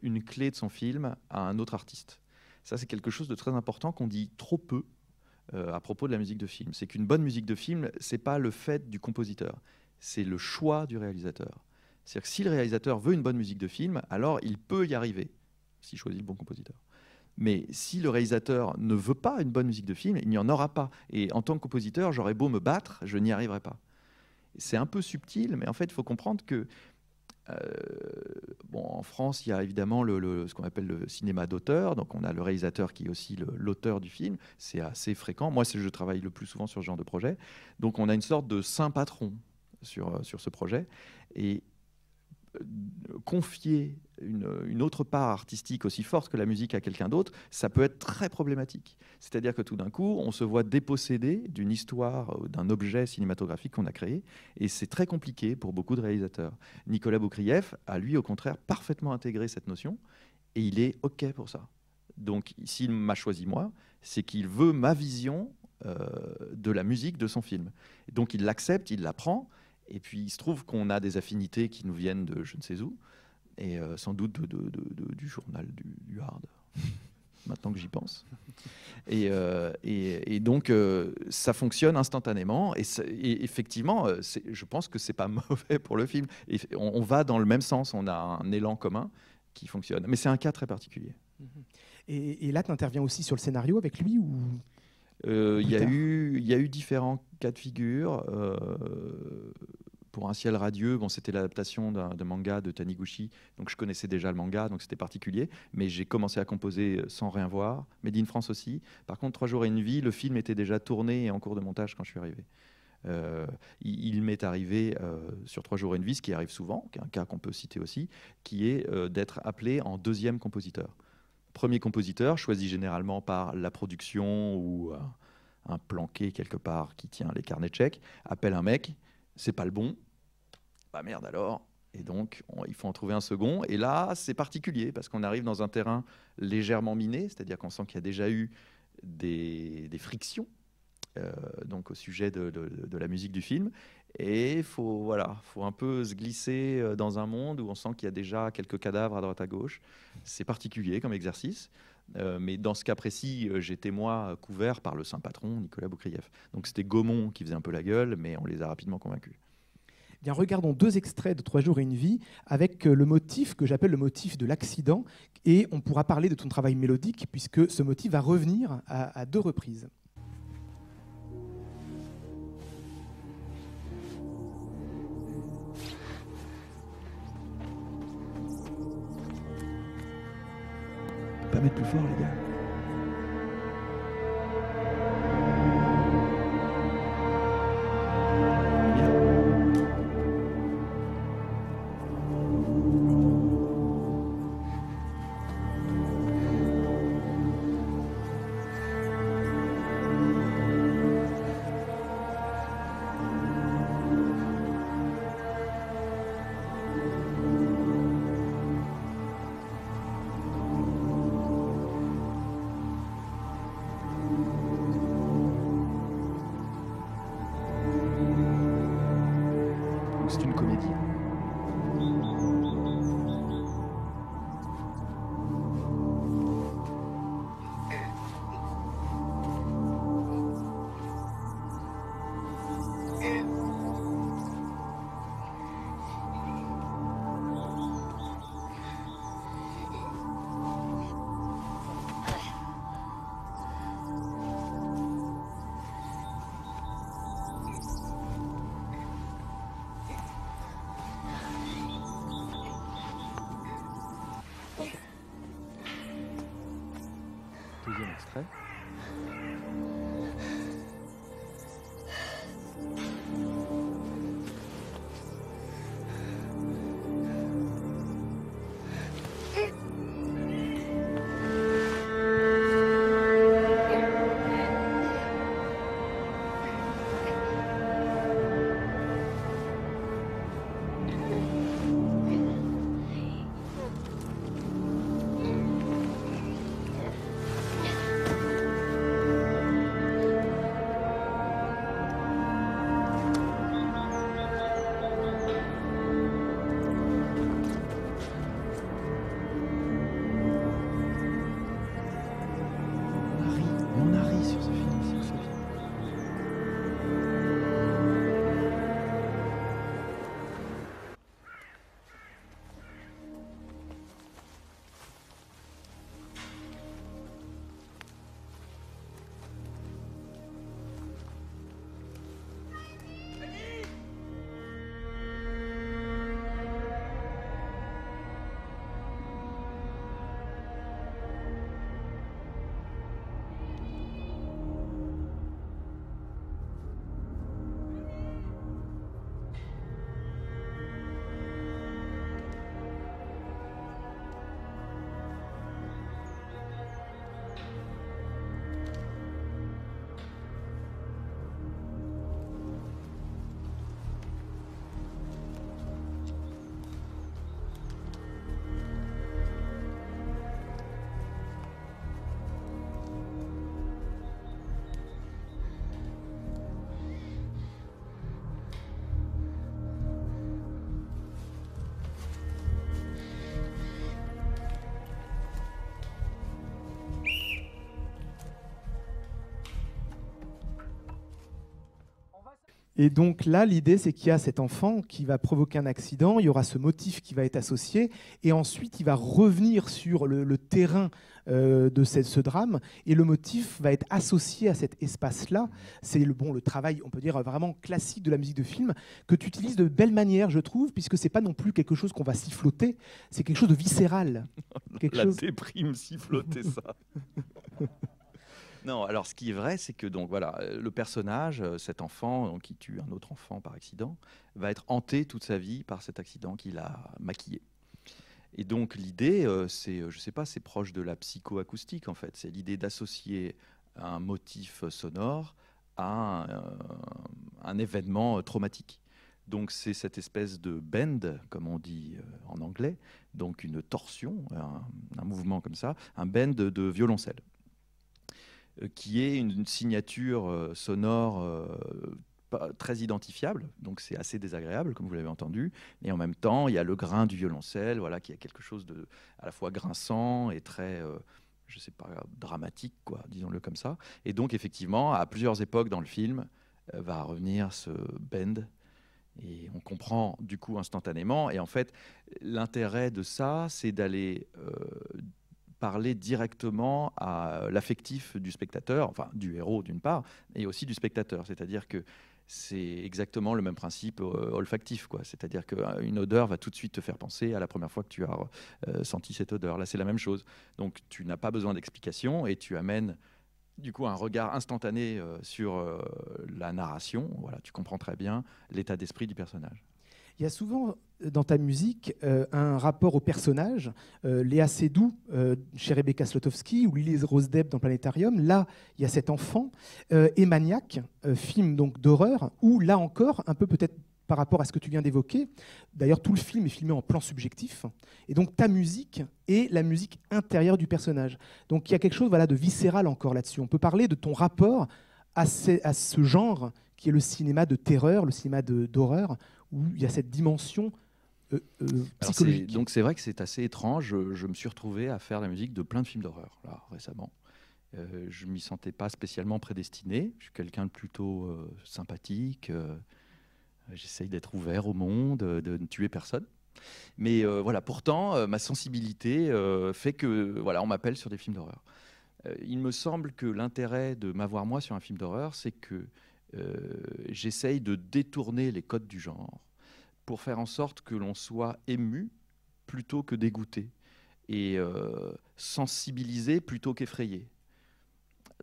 une clé de son film à un autre artiste. Ça, c'est quelque chose de très important qu'on dit trop peu à propos de la musique de film. C'est qu'une bonne musique de film, c'est pas le fait du compositeur, c'est le choix du réalisateur. C'est-à-dire que si le réalisateur veut une bonne musique de film, alors il peut y arriver, s'il choisit le bon compositeur. Mais si le réalisateur ne veut pas une bonne musique de film, il n'y en aura pas. Et en tant que compositeur, j'aurais beau me battre, je n'y arriverai pas. C'est un peu subtil, mais en fait, il faut comprendre que euh, bon, en France, il y a évidemment le, ce qu'on appelle le cinéma d'auteur. Donc, on a le réalisateur qui est aussi l'auteur du film. C'est assez fréquent. Moi, je travaille le plus souvent sur ce genre de projet. Donc, on a une sorte de saint patron sur, sur ce projet. Et, confier une, autre part artistique aussi forte que la musique à quelqu'un d'autre, ça peut être très problématique. C'est-à-dire que tout d'un coup, on se voit dépossédé d'une histoire, euh, d'un objet cinématographique qu'on a créé, et c'est très compliqué pour beaucoup de réalisateurs. Nicolas Boukrieff a, lui, au contraire, parfaitement intégré cette notion, et il est OK pour ça. Donc, s'il m'a choisi moi, c'est qu'il veut ma vision euh, de la musique de son film. Donc, il l'accepte, il la prend, et puis, il se trouve qu'on a des affinités qui nous viennent de je ne sais où, et euh, sans doute du journal du, Hard, maintenant que j'y pense. Et, euh, et, donc, euh, ça fonctionne instantanément, et, effectivement, je pense que c'est pas mauvais pour le film. on, va dans le même sens, on a un élan commun qui fonctionne. Mais c'est un cas très particulier. Et, là, tu interviens aussi sur le scénario avec lui ou euh, il y, a eu, différents cas de figure. Euh, pour un ciel radieux, bon, c'était l'adaptation d'un manga de Taniguchi, donc je connaissais déjà le manga, donc c'était particulier, mais j'ai commencé à composer sans rien voir. Made in France aussi. Par contre, Trois jours et une vie, le film était déjà tourné et en cours de montage quand je suis arrivé. Euh, il, m'est arrivé sur trois jours et une vie, ce qui arrive souvent, qui est un cas qu'on peut citer aussi, qui est d'être appelé en deuxième compositeur. Premier compositeur, choisi généralement par la production ou euh, un planqué quelque part qui tient les carnets de chèques, appelle un mec, c'est pas le bon, bah merde alors, et donc, il faut en trouver un second. Et là, c'est particulier parce qu'on arrive dans un terrain légèrement miné, c'est-à-dire qu'on sent qu'il y a déjà eu des, frictions euh, donc au sujet de, la musique du film. Et faut voilà, faut un peu se glisser euh, dans un monde où on sent qu'il y a déjà quelques cadavres à droite à gauche. C'est particulier comme exercice, euh, mais dans ce cas précis, euh, j'étais moi couvert par le saint patron Nicolas Boukrieff. Donc c'était Gaumont qui faisait un peu la gueule, mais on les a rapidement convaincus. Eh bien, regardons deux extraits de Trois jours et une vie avec le motif que j'appelle le motif de l'accident, et on pourra parler de ton travail mélodique puisque ce motif va revenir à deux reprises. mettre plus fort, les gars. c'est une comédie. Et donc là, l'idée, c'est qu'il y a cet enfant qui va provoquer un accident, il y aura ce motif qui va être associé, et ensuite il va revenir sur le, terrain euh, de ce, ce, drame, et le motif va être associé à cet espace-là. C'est le bon, le travail, on peut dire vraiment classique de la musique de film, que tu utilises de belle manière, je trouve, puisque c'est pas non plus quelque chose qu'on va siffloter, c'est quelque chose de viscéral. quelque la déprime siffloter ça. Non, alors ce qui est vrai, c'est que donc voilà, euh, le personnage, euh, cet enfant qui tue un autre enfant par accident, va être hanté toute sa vie par cet accident qu'il a maquillé. Et donc l'idée, euh, c'est, je sais pas, c'est proche de la psychoacoustique en fait. C'est l'idée d'associer un motif sonore à un, événement traumatique. Donc c'est cette espèce de bend, comme on dit en anglais, donc une torsion, un mouvement comme ça, un bend de violoncelle. Euh, qui est une, signature euh, sonore euh, très identifiable, donc c'est assez désagréable, comme vous l'avez entendu. Et en même temps, il y a le grain du violoncelle, voilà, qui a quelque chose de à la fois grinçant et très je sais pas, dramatique, quoi, disons-le comme ça. Et donc, effectivement, à plusieurs époques dans le film, va revenir ce bend. Et on comprend du coup instantanément. Et en fait, l'intérêt de ça, c'est d'aller parler directement à l'affectif du spectateur, enfin du héros d'une part, et aussi du spectateur. C'est-à-dire que c'est exactement le même principe euh, olfactif. C'est-à-dire qu'une odeur va tout de suite te faire penser à la première fois que tu as euh, senti cette odeur. Là, c'est la même chose. Donc, tu n'as pas besoin d'explication et tu amènes du coup un regard instantané euh, sur la narration. Voilà, tu comprends très bien l'état d'esprit du personnage. Il y a souvent euh, dans ta musique euh, un rapport au personnage. Euh, Léa Seydoux chez Rebecca Slotowski ou Lily Rose Depp dans Planétarium. Là, il y a cet enfant. et Maniac, film donc d'horreur, où là encore, un peu peut-être par rapport à ce que tu viens d'évoquer, d'ailleurs tout le film est filmé en plan subjectif. Et donc ta musique est la musique intérieure du personnage. Donc il y a quelque chose voilà, de viscéral encore là-dessus. On peut parler de ton rapport à, à ce genre qui est le cinéma de terreur, le cinéma d'horreur, où il y a cette dimension euh, euh, psychologique. donc c'est vrai que c'est assez étrange. Je, me suis retrouvé à faire la musique de plein de films d'horreur là récemment. Je euh, je m'y sentais pas spécialement prédestiné. Je suis quelqu'un de plutôt sympathique. J'essaye d'être ouvert au monde, de ne tuer personne. Mais voilà, pourtant, ma sensibilité fait que voilà, on m'appelle sur des films d'horreur. il me semble que l'intérêt de m'avoir moi sur un film d'horreur, c'est que euh, j'essaye de détourner les codes du genre pour faire en sorte que l'on soit ému plutôt que dégoûté et euh, sensibilisé plutôt qu'effrayé.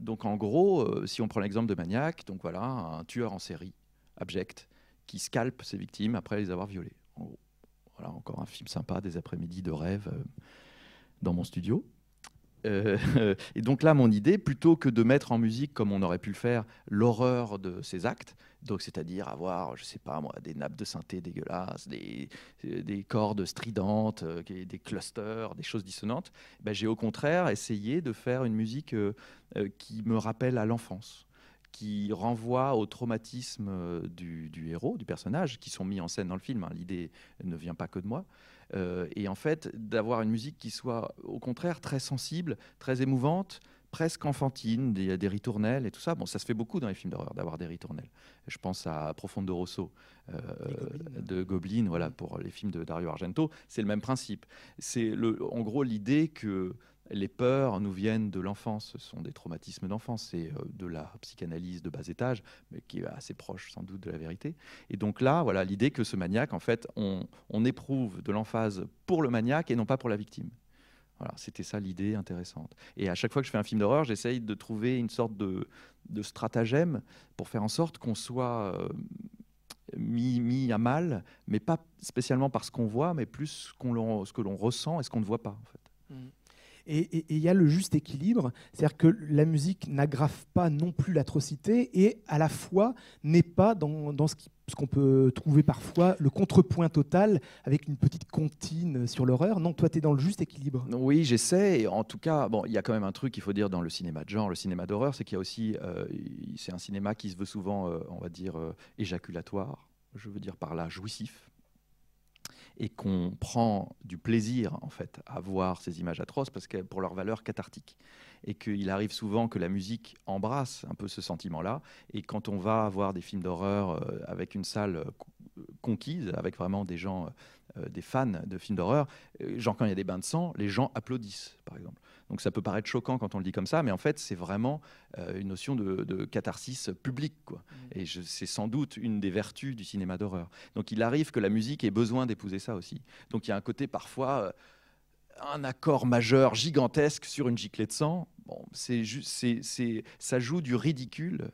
Donc en gros, euh, si on prend l'exemple de Maniac, donc voilà, un tueur en série, abject, qui scalpe ses victimes après les avoir violées. Voilà, encore un film sympa des après-midi de rêve dans mon studio. Euh, et donc là, mon idée, plutôt que de mettre en musique, comme on aurait pu le faire, l'horreur de ces actes, donc c'est-à-dire avoir, je sais pas des nappes de synthé dégueulasses, des, euh, cordes stridentes, euh, des clusters, des choses dissonantes, ben, j'ai au contraire essayé de faire une musique qui me rappelle à l'enfance qui renvoie au traumatisme du, héros, du personnage, qui sont mis en scène dans le film. Hein. L'idée ne vient pas que de moi. Euh, et en fait, d'avoir une musique qui soit au contraire très sensible, très émouvante, presque enfantine, des, ritournelles et tout ça. Bon, ça se fait beaucoup dans les films d'horreur d'avoir des ritournelles. Je pense à de Rosso euh, de Goblin, voilà, mm. pour les films de Dario Argento. C'est le même principe. C'est en gros l'idée que les peurs nous viennent de l'enfance, ce sont des traumatismes d'enfance, et euh, de la psychanalyse de bas étage, mais qui est assez proche sans doute de la vérité. Et donc là, voilà l'idée que ce maniaque, en fait, on, éprouve de l'emphase pour le maniaque et non pas pour la victime. Voilà, c'était ça l'idée intéressante. Et à chaque fois que je fais un film d'horreur, j'essaye de trouver une sorte de, stratagème pour faire en sorte qu'on soit euh, mis, à mal, mais pas spécialement par ce qu'on voit, mais plus ce que l'on ressent et ce qu'on ne voit pas, en fait. Mmh. Et il y a le juste équilibre, c'est-à-dire que la musique n'aggrave pas non plus l'atrocité et à la fois n'est pas dans, ce qu'on peut trouver parfois, le contrepoint total avec une petite comptine sur l'horreur. Non, toi, tu es dans le juste équilibre. Oui, j'essaie. En tout cas, bon, il y a quand même un truc qu'il faut dire dans le cinéma de genre, le cinéma d'horreur, c'est qu'il y a aussi. Euh, c'est un cinéma qui se veut souvent, euh, on va dire, euh, éjaculatoire. Je veux dire par là jouissif et qu'on prend du plaisir en fait à voir ces images atroces parce pour leur valeur cathartique et qu'il arrive souvent que la musique embrasse un peu ce sentiment-là et quand on va voir des films d'horreur euh, avec une salle euh, euh, conquise avec vraiment des gens des fans de films d'horreur genre quand il y a des bains de sang les gens applaudissent par exemple donc ça peut paraître choquant quand on le dit comme ça, mais en fait, c'est vraiment euh, une notion de, catharsis publique. Quoi. Mmh. Et c'est sans doute une des vertus du cinéma d'horreur. Donc il arrive que la musique ait besoin d'épouser ça aussi. Donc il y a un côté parfois. Euh, un accord majeur gigantesque sur une giclée de sang, bon, c'est ça joue du ridicule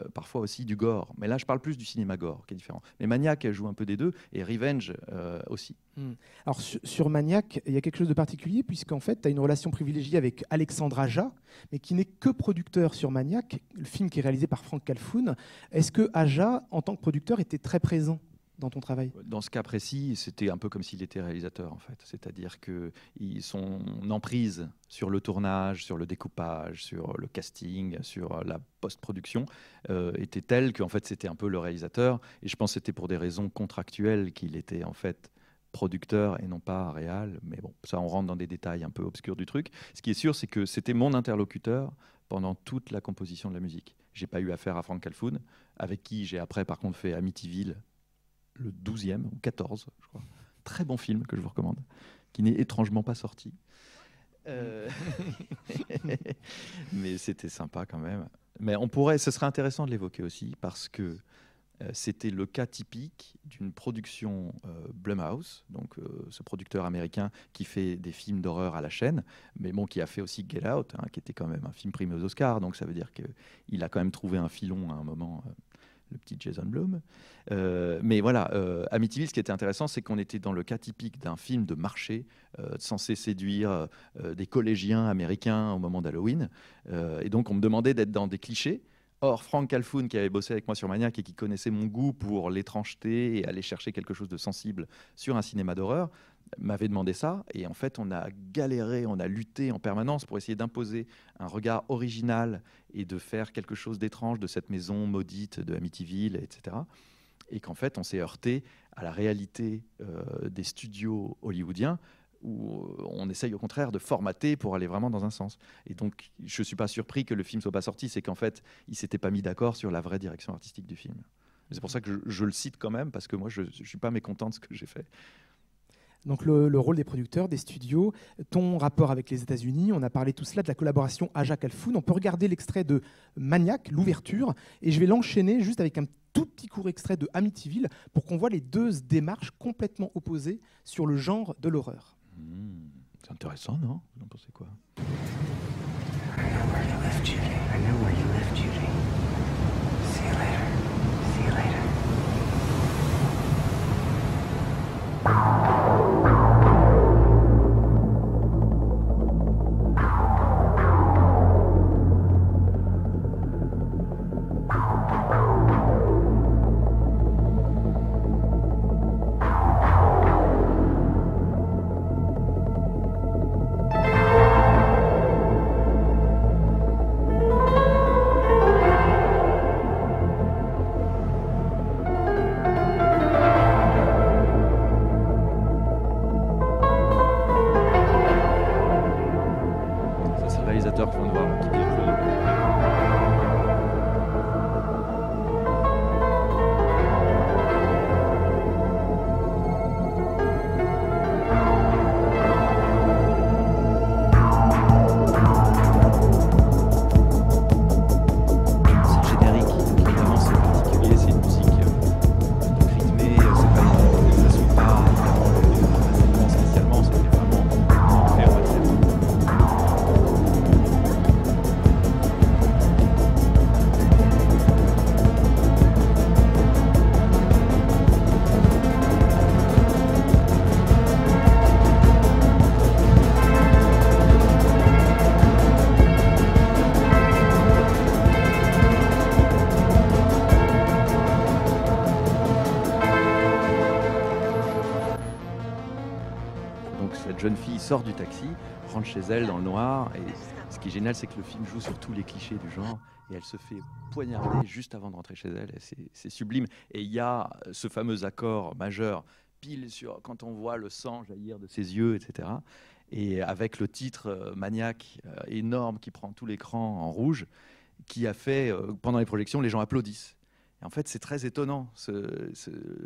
euh, parfois aussi du gore. Mais là, je parle plus du cinéma gore, qui est différent. Mais Maniac joue un peu des deux, et Revenge euh, aussi. Hmm. Alors, sur, Maniac, il y a quelque chose de particulier, puisqu'en fait, tu as une relation privilégiée avec Alexandre Aja, mais qui n'est que producteur sur Maniac, le film qui est réalisé par Frank Calfoun. Est-ce que Aja, en tant que producteur, était très présent dans ton travail Dans ce cas précis, c'était un peu comme s'il était réalisateur en fait. C'est-à-dire que son emprise sur le tournage, sur le découpage, sur le casting, sur la post-production euh, était telle qu'en fait c'était un peu le réalisateur. Et je pense que c'était pour des raisons contractuelles qu'il était en fait producteur et non pas réal. Mais bon, ça on rentre dans des détails un peu obscurs du truc. Ce qui est sûr, c'est que c'était mon interlocuteur pendant toute la composition de la musique. J'ai pas eu affaire à Frank Calfoun, avec qui j'ai après par contre fait Amityville le 12e ou 14, je crois. Très bon film que je vous recommande, qui n'est étrangement pas sorti. Euh, mais c'était sympa quand même. Mais on pourrait, ce serait intéressant de l'évoquer aussi parce que euh, c'était le cas typique d'une production euh, Blumhouse, donc ce producteur américain qui fait des films d'horreur à la chaîne, mais bon, qui a fait aussi Get Out, hein, qui était quand même un film primé aux Oscars, donc ça veut dire qu'il a quand même trouvé un filon à un moment le petit Jason Blum. Euh, mais voilà, euh, Amityville, ce qui était intéressant, c'est qu'on était dans le cas typique d'un film de marché euh, censé séduire des collégiens américains au moment d'Halloween. et donc, on me demandait d'être dans des clichés. Or, Frank Calfoun, qui avait bossé avec moi sur Maniac et qui connaissait mon goût pour l'étrangeté et aller chercher quelque chose de sensible sur un cinéma d'horreur, m'avait demandé ça. Et en fait, on a galéré, on a lutté en permanence pour essayer d'imposer un regard original et de faire quelque chose d'étrange de cette maison maudite de Amityville, etc. Et qu'en fait, on s'est heurté à la réalité euh, des studios hollywoodiens où euh, on essaye au contraire de formater pour aller vraiment dans un sens. Et donc, je ne suis pas surpris que le film soit pas sorti, c'est qu'en fait, ils s'étaient pas mis d'accord sur la vraie direction artistique du film. C'est pour ça que je, je, le cite quand même, parce que moi, je ne suis pas mécontent de ce que j'ai fait. Donc le, rôle des producteurs, des studios, ton rapport avec les États-Unis, on a parlé tout cela de la collaboration Jacques Alfoun, On peut regarder l'extrait de Maniac, l'ouverture, et je vais l'enchaîner juste avec un tout petit court extrait de Amityville pour qu'on voit les deux démarches complètement opposées sur le genre de l'horreur. Hmm, c'est intéressant, non Vous en pensez quoi rentre chez elle dans le noir. Et ce qui est génial, c'est que le film joue sur tous les clichés du genre. Et elle se fait poignarder juste avant de rentrer chez elle. C'est sublime. Et il y a euh, ce fameux accord majeur, pile sur quand on voit le sang jaillir de ses yeux, etc. Et avec le titre euh, maniaque euh, énorme qui prend tout l'écran en rouge, qui a fait, pendant les projections, les gens applaudissent en fait, c'est très étonnant ce,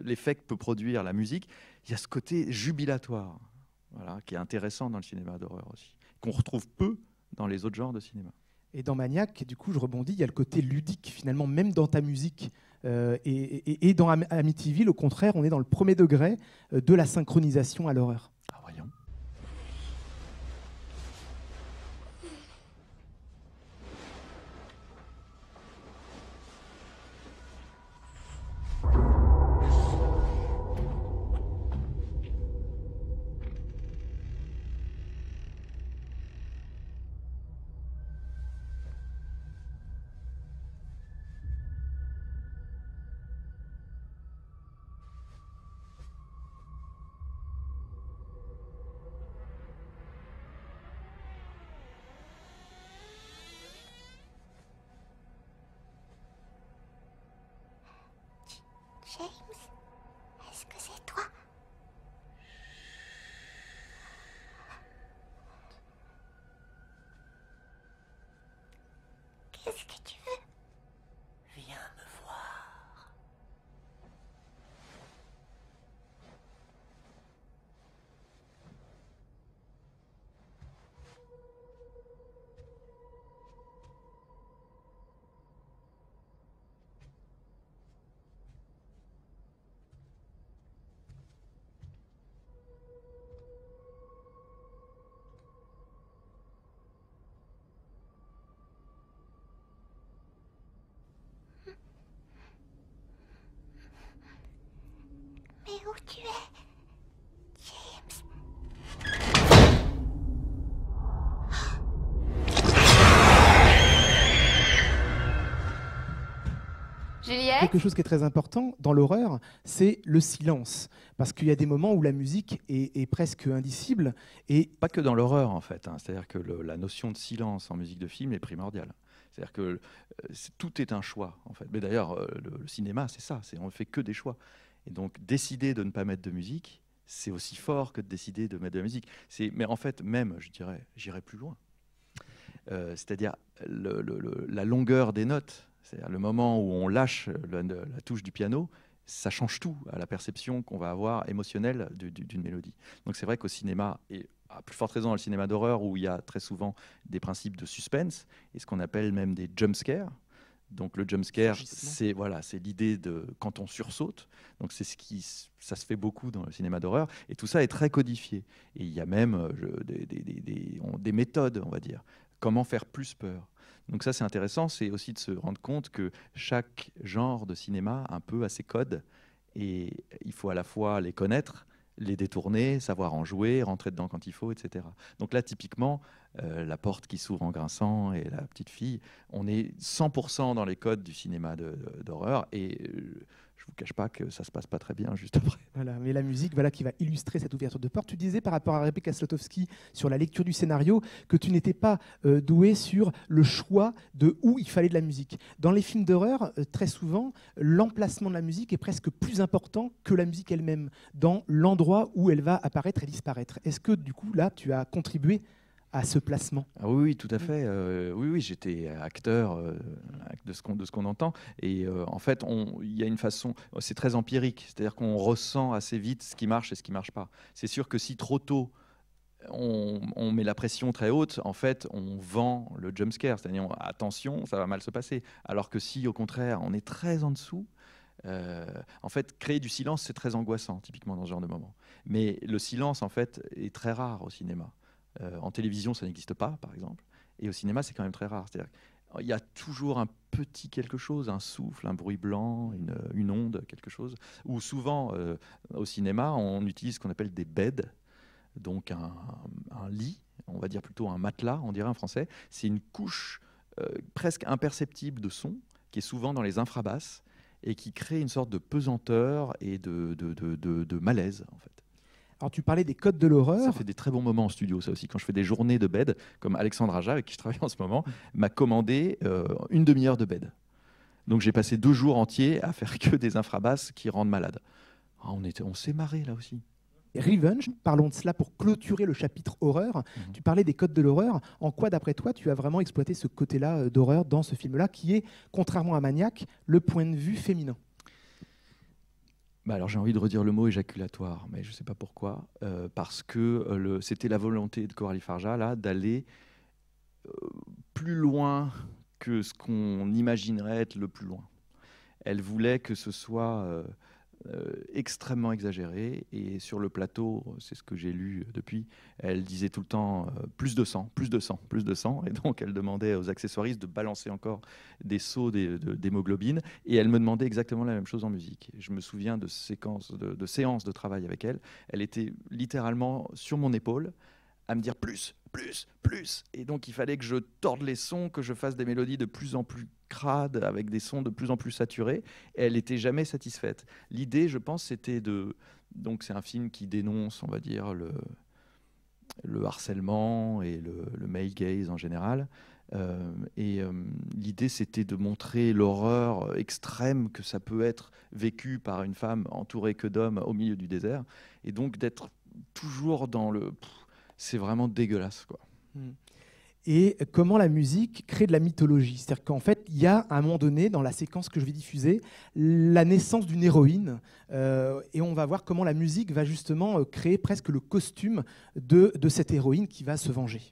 l'effet que peut produire la musique. Il y a ce côté jubilatoire qui est intéressant dans le cinéma d'horreur aussi, qu'on retrouve peu dans les autres genres de cinéma. Et dans Maniac, du coup, je rebondis, il y a le côté ludique, finalement, même dans ta musique. Euh, et, dans Amityville, au contraire, on est dans le premier degré euh, de la synchronisation à l'horreur. tu es, James. Juliette Quelque chose qui est très important dans l'horreur, c'est le silence. Parce qu'il y a des moments où la musique est, presque indicible. Et... Pas que dans l'horreur, en fait. Hein. C'est-à-dire que la notion de silence en musique de film est primordiale. C'est-à-dire que euh, tout est un choix, en fait. Mais d'ailleurs, euh, le, cinéma, c'est ça. on ne fait que des choix. Et donc, décider de ne pas mettre de musique, c'est aussi fort que de décider de mettre de la musique. Mais en fait, même, je dirais, j'irais plus loin. Euh, c'est-à-dire la longueur des notes, c'est-à-dire le moment où on lâche la, touche du piano, ça change tout à la perception qu'on va avoir émotionnelle d'une mélodie. Donc c'est vrai qu'au cinéma, et à plus forte raison dans le cinéma d'horreur, où il y a très souvent des principes de suspense, et ce qu'on appelle même des jump scares », donc le jumpscare, c'est voilà, c'est l'idée de quand on sursaute. Donc c'est ce qui ça se fait beaucoup dans le cinéma d'horreur et tout ça est très codifié. Et il y a même euh, des, des, méthodes, on va dire, comment faire plus peur. Donc ça c'est intéressant, c'est aussi de se rendre compte que chaque genre de cinéma un peu a ses codes et il faut à la fois les connaître, les détourner, savoir en jouer, rentrer dedans quand il faut, etc. Donc là typiquement euh, la porte qui s'ouvre en grinçant et La petite fille. On est 100% dans les codes du cinéma d'horreur et euh, je ne vous cache pas que ça ne se passe pas très bien juste après. mais la musique, voilà qui va illustrer cette ouverture de porte. Tu disais par rapport à Rebecca Slotowski sur la lecture du scénario que tu n'étais pas euh, doué sur le choix de où il fallait de la musique. Dans les films d'horreur, très souvent, l'emplacement de la musique est presque plus important que la musique elle-même dans l'endroit où elle va apparaître et disparaître. Est-ce que du coup là, tu as contribué à ce placement. Ah oui, tout à mm. fait. Euh, oui, oui, j'étais acteur euh, de ce qu'on entend. Et euh, en fait, il y a une façon, c'est très empirique, c'est-à-dire qu'on ressent assez vite ce qui marche et ce qui marche pas. C'est sûr que si trop tôt on, met la pression très haute, en fait, on vend le jump scare, c'est-à-dire attention, ça va mal se passer. Alors que si, au contraire, on est très en dessous, en fait, créer du silence, c'est très angoissant, typiquement dans ce genre de moment. Mais le silence, en fait, est très rare au cinéma. Euh, en télévision, ça n'existe pas, par exemple. Et au cinéma, c'est quand même très rare. C'est-à-dire il y a toujours un petit quelque chose, un souffle, un bruit blanc, euh, une, onde, quelque chose. Ou souvent, euh, au cinéma, on utilise ce qu'on appelle des beds, donc un, lit, on va dire plutôt un matelas, on dirait en français. C'est une couche presque imperceptible de son qui est souvent dans les infrabasses et qui crée une sorte de pesanteur et de, de malaise, en fait. Alors tu parlais des codes de l'horreur. Ça fait des très bons moments en studio, ça aussi. Quand je fais des journées de bed, comme Alexandre Aja, avec qui je travaille en ce moment, m'a commandé euh, une demi-heure de bed. Donc j'ai passé deux jours entiers à faire que des infrabasses qui rendent malade. Ah, on était, on s'est marré là aussi. Revenge, parlons de cela pour clôturer le chapitre horreur. Mhm. Tu parlais des codes de l'horreur. En quoi, d'après toi, tu as vraiment exploité ce côté-là euh, d'horreur dans ce film-là, qui est, contrairement à Maniac, le point de vue féminin bah, alors j'ai envie de redire le mot éjaculatoire, mais je ne sais pas pourquoi, euh, parce que euh, c'était la volonté de Coralie Farja d'aller euh, plus loin que ce qu'on imaginerait être le plus loin. Elle voulait que ce soit euh, extrêmement exagérée. Et sur le plateau, c'est ce que j'ai lu depuis, elle disait tout le temps euh, plus de sang, plus de sang, plus de sang. Et donc, elle demandait aux accessoiristes de balancer encore des sauts d'hémoglobine. et elle me demandait exactement la même chose en musique. Je me souviens de, séquences, de séances de travail avec elle. Elle était littéralement sur mon épaule à me dire plus, plus, plus. Et donc il fallait que je torde les sons, que je fasse des mélodies de plus en plus crades, avec des sons de plus en plus saturés. elle n'était jamais satisfaite. L'idée, je pense, c'était de... Donc c'est un film qui dénonce, on va dire, le, le harcèlement et le, le male gaze en général. Euh, et euh, l'idée, c'était de montrer l'horreur extrême que ça peut être vécu par une femme entourée que d'hommes au milieu du désert, et donc d'être toujours dans le c'est vraiment dégueulasse. Quoi. Hmm. Et comment la musique crée de la mythologie C'est-à-dire qu'en fait, il y a à un moment donné, dans la séquence que je vais diffuser, la naissance d'une héroïne, euh, et on va voir comment la musique va justement euh, créer presque le costume de cette héroïne qui va se venger.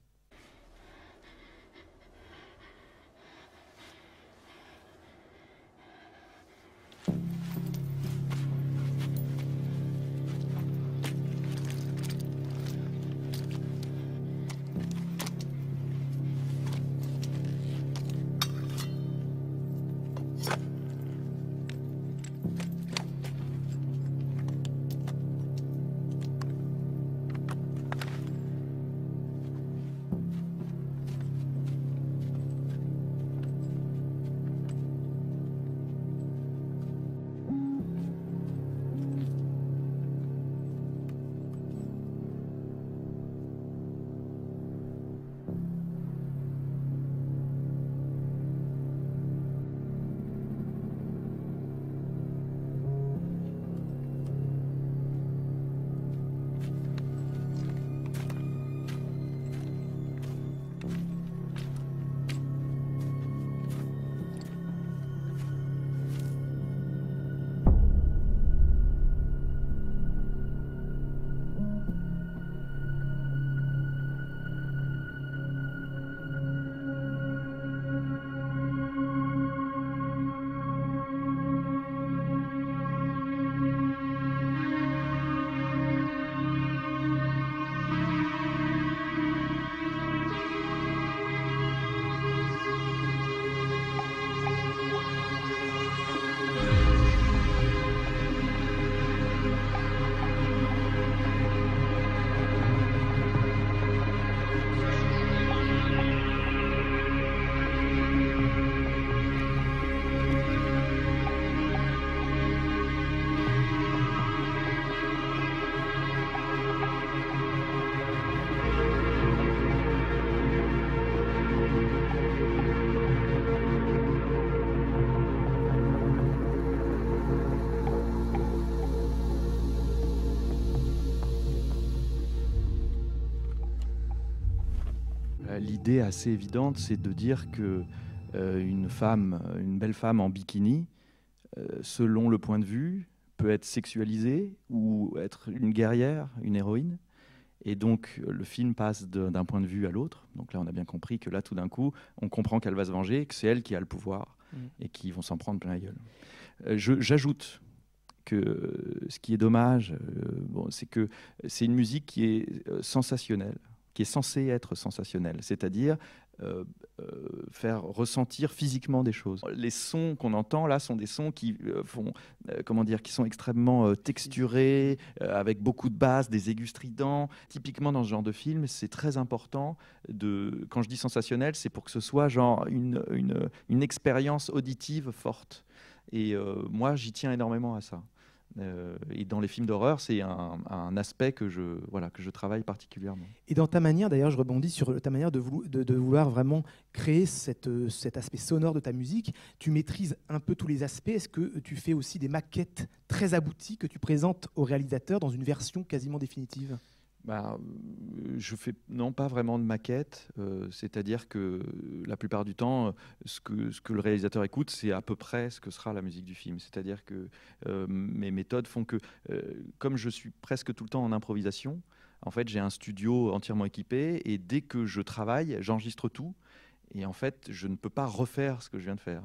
l'idée assez évidente, c'est de dire que euh, une femme, une belle femme en bikini, euh, selon le point de vue, peut être sexualisée ou être une guerrière, une héroïne. Et donc le film passe d'un point de vue à l'autre. Donc là, on a bien compris que là, tout d'un coup, on comprend qu'elle va se venger, que c'est elle qui a le pouvoir mm. et qui vont s'en prendre plein la gueule. Euh, j'ajoute que ce qui est dommage, bon, c'est que c'est une musique qui est sensationnelle qui est censé être sensationnel, c'est-à-dire euh, euh, faire ressentir physiquement des choses. Les sons qu'on entend là sont des sons qui euh, font, comment dire, qui sont extrêmement texturés, avec beaucoup de basses, des aigus stridents. Typiquement dans ce genre de film, c'est très important de, quand je dis sensationnel, c'est pour que ce soit genre une, une expérience auditive forte. Et moi, j'y tiens énormément à ça. Euh, et dans les films d'horreur, c'est un, aspect que je, voilà, que je travaille particulièrement. Et dans ta manière, d'ailleurs, je rebondis sur ta manière de, vouloir vraiment créer euh, cet aspect sonore de ta musique. Tu maîtrises un peu tous les aspects. Est-ce que tu fais aussi des maquettes très abouties que tu présentes au réalisateur dans une version quasiment définitive bah, je fais non pas vraiment de maquette, euh, c'est-à-dire que la plupart du temps, ce que, ce que le réalisateur écoute, c'est à peu près ce que sera la musique du film. C'est-à-dire que euh, mes méthodes font que, euh, comme je suis presque tout le temps en improvisation, en fait, j'ai un studio entièrement équipé et dès que je travaille, j'enregistre tout et en fait, je ne peux pas refaire ce que je viens de faire.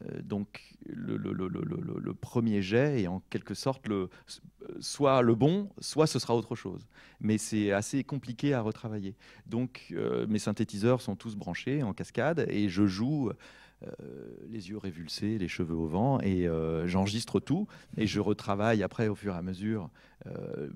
Euh, donc le, premier jet est en quelque sorte le, soit le bon, soit ce sera autre chose. Mais c'est assez compliqué à retravailler. Donc euh, mes synthétiseurs sont tous branchés en cascade et je joue euh, les yeux révulsés, les cheveux au vent et j'enregistre tout et je retravaille après au fur et à mesure.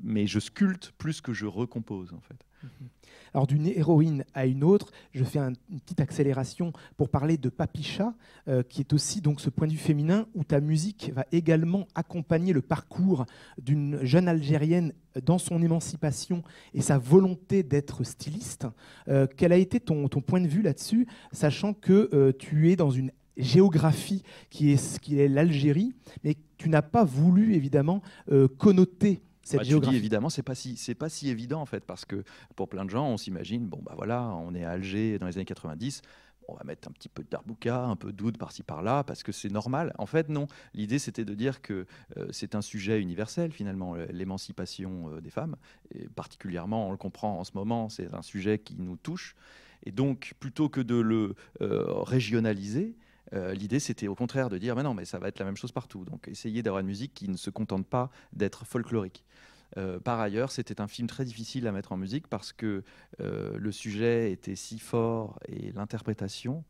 mais je sculpte plus que je recompose en fait. Mhm. Alors d'une héroïne à une autre, je fais une petite accélération pour parler de Papicha, euh, qui est aussi donc ce point de vue féminin où ta musique va également accompagner le parcours d'une jeune Algérienne dans son émancipation et sa volonté d'être styliste. Euh, quel a été ton, point de vue là-dessus, sachant que euh, tu es dans une géographie qui est, qui est l'Algérie, mais tu n'as pas voulu évidemment connoter cette bah, évidemment, c'est pas si c'est pas si évident en fait parce que pour plein de gens, on s'imagine bon bah voilà, on est à Alger dans les années 90 on va mettre un petit peu de darbouka, un peu d'oud par-ci par-là, parce que c'est normal. En fait, non. L'idée, c'était de dire que euh, c'est un sujet universel, finalement, l'émancipation euh, des femmes. Et particulièrement, on le comprend en ce moment, c'est un sujet qui nous touche. Et donc, plutôt que de le euh, régionaliser, euh, l'idée, c'était au contraire de dire, mais non, mais ça va être la même chose partout. Donc, essayer d'avoir une musique qui ne se contente pas d'être folklorique. Euh, par ailleurs, c'était un film très difficile à mettre en musique parce que euh, le sujet était si fort et l'interprétation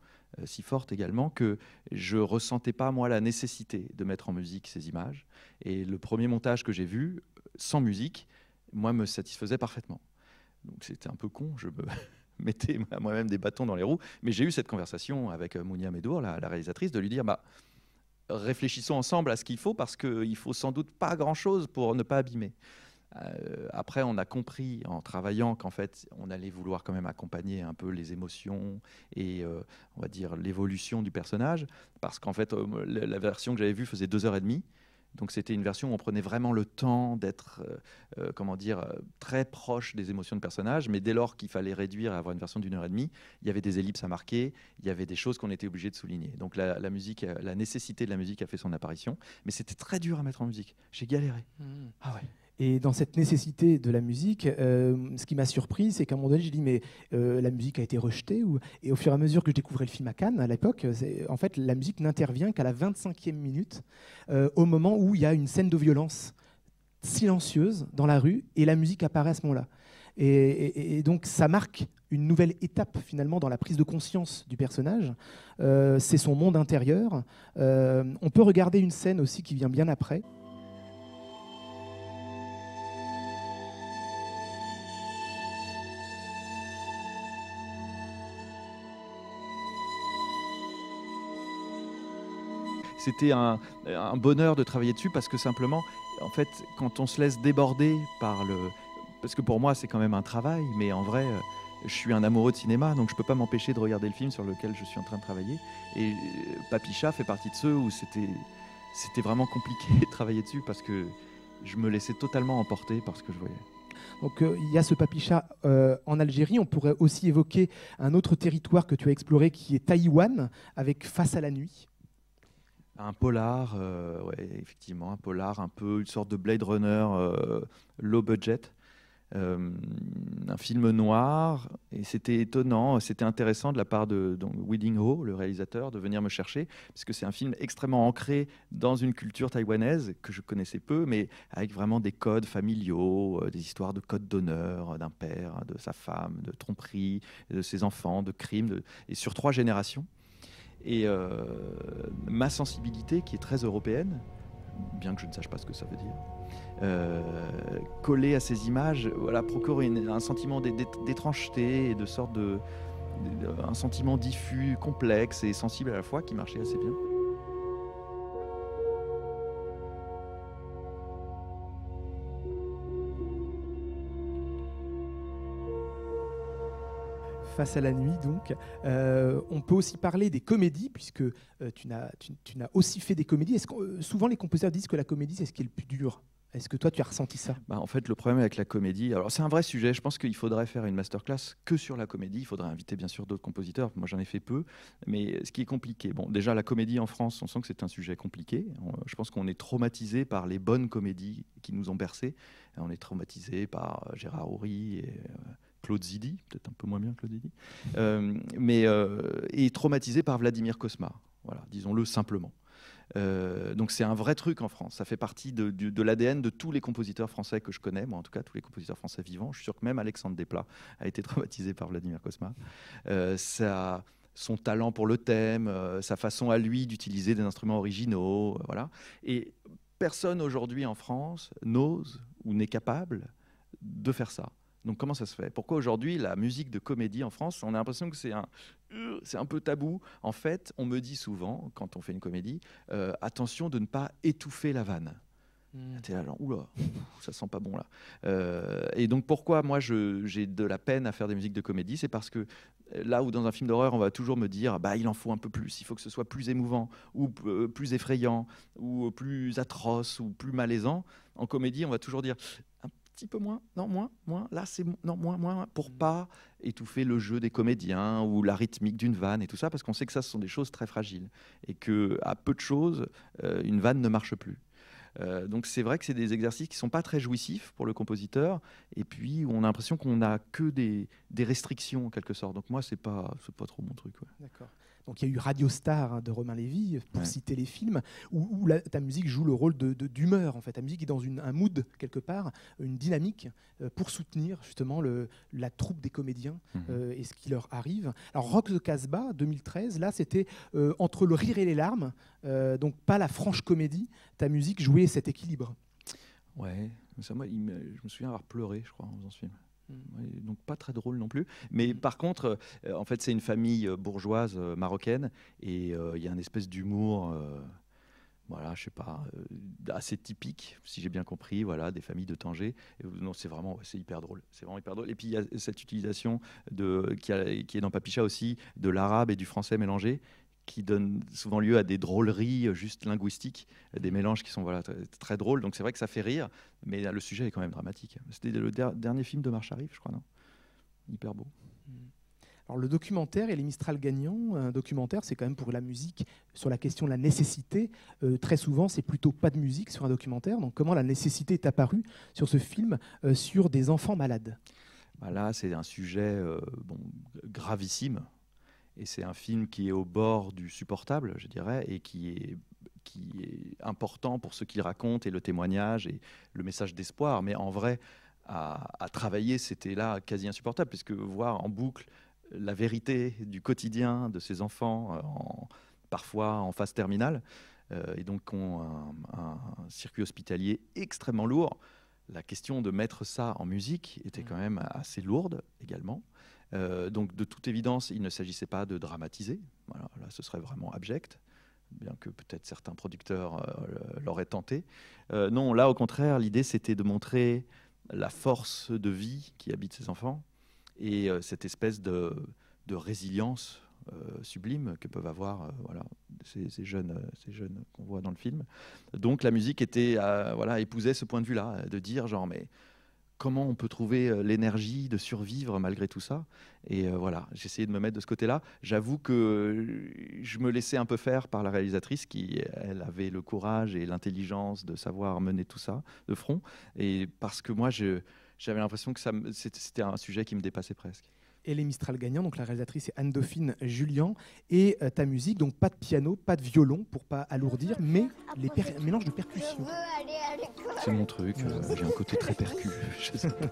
si forte également que je ressentais pas moi la nécessité de mettre en musique ces images. Et le premier montage que j'ai vu sans musique, moi, me satisfaisait parfaitement. Donc c'était un peu con, je me, Mettez moi-même des bâtons dans les roues. Mais j'ai eu cette conversation avec euh, Mounia Medour, la, réalisatrice, de lui dire bah, réfléchissons ensemble à ce qu'il faut, parce qu'il faut sans doute pas grand-chose pour ne pas abîmer. Euh, après, on a compris en travaillant qu'en fait, on allait vouloir quand même accompagner un peu les émotions et euh, on va dire l'évolution du personnage, parce qu'en fait, la version que j'avais vue faisait deux heures et demie. Donc c'était une version où on prenait vraiment le temps d'être, euh, euh, comment dire, euh, très proche des émotions de personnages, mais dès lors qu'il fallait réduire à avoir une version d'une heure et demie, il y avait des ellipses à marquer, il y avait des choses qu'on était obligé de souligner. Donc la, musique, la nécessité de la musique a fait son apparition, mais c'était très dur à mettre en musique. J'ai galéré. Mmh. Ah ouais. Et dans cette nécessité de la musique, euh, ce qui m'a surpris, c'est qu'à un moment donné, j'ai dit mais euh, la musique a été rejetée. Et au fur et à mesure que je découvrais le film à Cannes, à l'époque, en fait, la musique n'intervient qu'à la 25e minute, euh, au moment où il y a une scène de violence silencieuse dans la rue, et la musique apparaît à ce moment-là. Et, et, donc ça marque une nouvelle étape finalement dans la prise de conscience du personnage. c'est son monde intérieur. on peut regarder une scène aussi qui vient bien après. c'était un, bonheur de travailler dessus parce que simplement, en fait, quand on se laisse déborder par le. Parce que pour moi, c'est quand même un travail, mais en vrai, euh, je suis un amoureux de cinéma, donc je ne peux pas m'empêcher de regarder le film sur lequel je suis en train de travailler. Et euh, Papicha fait partie de ceux où c'était, c'était vraiment compliqué de travailler dessus parce que je me laissais totalement emporter par ce que je voyais. Donc euh, il y a ce papicha en Algérie. On pourrait aussi évoquer un autre territoire que tu as exploré qui est Taïwan avec Face à la nuit. Un polar, euh, ouais, effectivement, un polar, un peu une sorte de Blade Runner euh, low budget. Euh, un film noir, et c'était étonnant, c'était intéressant de la part de donc, Ho, le réalisateur, de venir me chercher, parce que c'est un film extrêmement ancré dans une culture taïwanaise que je connaissais peu, mais avec vraiment des codes familiaux, des histoires de codes d'honneur d'un père, de sa femme, de tromperie, de ses enfants, de crimes, et sur trois générations. Et euh, ma sensibilité, qui est très européenne, bien que je ne sache pas ce que ça veut dire, euh, à ces images, voilà, procure un sentiment d'étrangeté et de sorte de, un sentiment diffus, complexe et sensible à la fois qui marchait assez bien. face à la nuit, donc. Euh, on peut aussi parler des comédies, puisque euh, tu n'as aussi fait des comédies. Est-ce que, euh, souvent, les compositeurs disent que la comédie, c'est ce qui est le plus dur. Est-ce que toi, tu as ressenti ça bah, En fait, le problème avec la comédie, alors c'est un vrai sujet, je pense qu'il faudrait faire une masterclass que sur la comédie, il faudrait inviter bien sûr d'autres compositeurs, moi j'en ai fait peu, mais ce qui est compliqué, bon déjà la comédie en France, on sent que c'est un sujet compliqué, je pense qu'on est traumatisé par les bonnes comédies qui nous ont bercés, on est traumatisé par Gérard Horry et... Claude Zidi, peut-être un peu moins bien Claude Zidi, euh, mais euh, est traumatisé par Vladimir Cosma. Voilà, disons-le simplement. Euh, donc c'est un vrai truc en France. Ça fait partie de, l'ADN de tous les compositeurs français que je connais, moi en tout cas tous les compositeurs français vivants. Je suis sûr que même Alexandre Desplat a été traumatisé par Vladimir Cosma. son talent pour le thème, sa façon à lui d'utiliser des instruments originaux, voilà. Et personne aujourd'hui en France n'ose ou n'est capable de faire ça. Donc comment ça se fait Pourquoi aujourd'hui la musique de comédie en France, on a l'impression que c'est un, euh, c'est un peu tabou. En fait, on me dit souvent, quand on fait une comédie, euh, attention de ne pas étouffer la vanne. Hmm. Ah, t'es là, oula, ça sent pas bon là. Euh, et donc pourquoi moi j'ai de la peine à faire des musiques de comédie C'est parce que là où dans un film d'horreur on va toujours me dire bah il en faut un peu plus, il faut que ce soit plus émouvant ou plus effrayant ou plus atroce ou plus malaisant, en comédie on va toujours dire un petit peu moins, non, moins, moins, là c'est non, moins, moins, pour mm. pas étouffer le jeu des comédiens ou la rythmique d'une vanne et tout ça, parce qu'on sait que ça, ce sont des choses très fragiles et que à peu de choses, euh, une vanne ne marche plus. Euh, donc c'est vrai que c'est des exercices qui sont pas très jouissifs pour le compositeur et puis on a l'impression qu'on n'a que des, restrictions en quelque sorte. Donc moi c'est pas pas trop mon truc. D'accord. Donc il y a eu Radio Star hein, de Romain Lévy, pour citer les films, où, ta musique joue le rôle de, d'humeur. En fait, ta musique est dans un mood quelque part, une dynamique euh, pour soutenir justement la troupe des comédiens mmh. euh, et ce qui leur arrive. Alors Rock the Casbah 2013, là c'était euh, entre le rire et les larmes, donc pas la franche comédie. Ta musique jouait cet équilibre. Ouais, ça, moi, je me souviens avoir pleuré, je crois, en faisant ce film. Mm. donc pas très drôle non plus. Mais mm. par contre, euh, en fait, c'est une famille euh, bourgeoise euh, marocaine et il y a une espèce d'humour, voilà, je sais pas, assez typique, si j'ai bien compris, voilà, des familles de Tanger. Et, non, c'est vraiment, c'est hyper drôle, c'est vraiment hyper Et puis il y a cette utilisation de qui, qui est dans Papicha aussi de l'arabe et du français mélangé qui donnent souvent lieu à des drôleries euh, juste linguistiques, des mélanges qui sont voilà, très, drôles. Donc c'est vrai que ça fait rire, mais euh, le sujet est quand même dramatique. C'était le dernier film de arrive je crois, non Hyper beau. Hmm. Alors le documentaire et les Mistral gagnants, un documentaire, c'est quand même pour la musique sur la question de la nécessité. Euh, très souvent, c'est plutôt pas de musique sur un documentaire. Donc comment la nécessité est apparue sur ce film sur des enfants malades bah Là, c'est un sujet bon, gravissime et c'est un film qui est au bord du supportable, je dirais, et qui est, qui est important pour ce qu'il raconte et le témoignage et le message d'espoir. Mais en vrai, à, travailler, c'était là quasi insupportable, puisque voir en boucle la vérité du quotidien de ces enfants, euh, en, parfois en phase terminale, euh, et donc ont un, circuit hospitalier extrêmement lourd, la question de mettre ça en musique était mm. quand même assez lourde également. Euh, donc de toute évidence, il ne s'agissait pas de dramatiser, là ce serait vraiment abject, bien que peut-être certains producteurs euh, l'auraient tenté. Euh, non, là au contraire, l'idée c'était de montrer la force de vie qui habite ces enfants et cette espèce de, résilience sublime que peuvent avoir ces, jeunes, ces jeunes qu'on voit dans le film. Donc la musique était, voilà, épousait ce point de vue-là, de dire genre mais comment on peut trouver euh, l'énergie de survivre malgré tout ça. Et euh, voilà, j'ai essayé de me mettre de ce côté-là. J'avoue que euh, je me laissais un peu faire par la réalisatrice qui, elle, avait le courage et l'intelligence de savoir mener tout ça de front. Et parce que moi, j'avais l'impression que c'était un sujet qui me dépassait presque et les Mistral gagnants. Donc la réalisatrice est Anne Dauphine Julien. Et euh, ta musique, donc pas de piano, pas de violon pour pas alourdir, mais les mélange de percussions. C'est mon truc, euh, j'ai un côté très percu, je sais pas.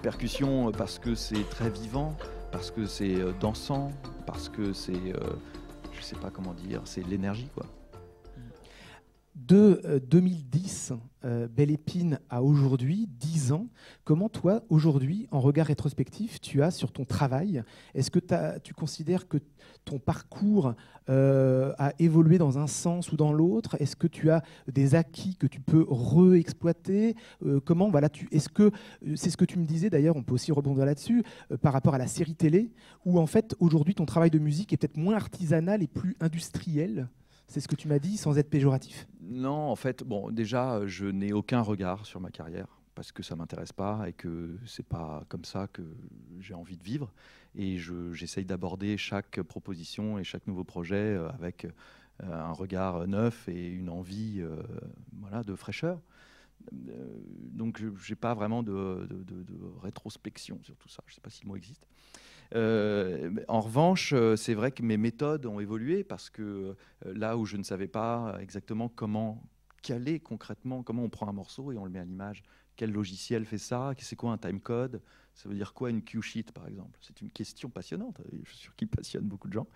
percussions euh, parce que c'est très vivant, parce que c'est euh, dansant, parce que c'est, euh, je sais pas comment dire, c'est l'énergie quoi de 2010, euh, euh, Belle Épine, à aujourd'hui, 10 ans, comment toi, aujourd'hui, en regard rétrospectif, tu as sur ton travail Est-ce que tu considères que ton parcours euh, a évolué dans un sens ou dans l'autre Est-ce que tu as des acquis que tu peux re-exploiter Comment voilà, tu, Est-ce que c'est ce que tu me disais d'ailleurs On peut aussi rebondir là-dessus par rapport à la série télé, où en fait aujourd'hui ton travail de musique est peut-être moins artisanal et plus industriel c'est ce que tu m'as dit sans être péjoratif. Non, en fait, bon, déjà, euh, je n'ai aucun regard sur ma carrière parce que ça m'intéresse pas et que c'est pas comme ça que j'ai envie de vivre. Et j'essaye d'aborder chaque proposition et chaque nouveau projet euh, avec euh, un regard neuf et une envie voilà, de fraîcheur. Donc, je n'ai pas vraiment de, de, de, rétrospection sur tout ça. Je ne sais pas si le mot existe. Euh, en revanche, euh, c'est vrai que mes méthodes ont évolué parce que euh, là où je ne savais pas exactement comment caler concrètement, comment on prend un morceau et on le met à l'image quel logiciel fait ça C'est quoi un timecode Ça veut dire quoi une cue sheet, par exemple C'est une question passionnante, hein, je suis sûr qu'il passionne beaucoup de gens.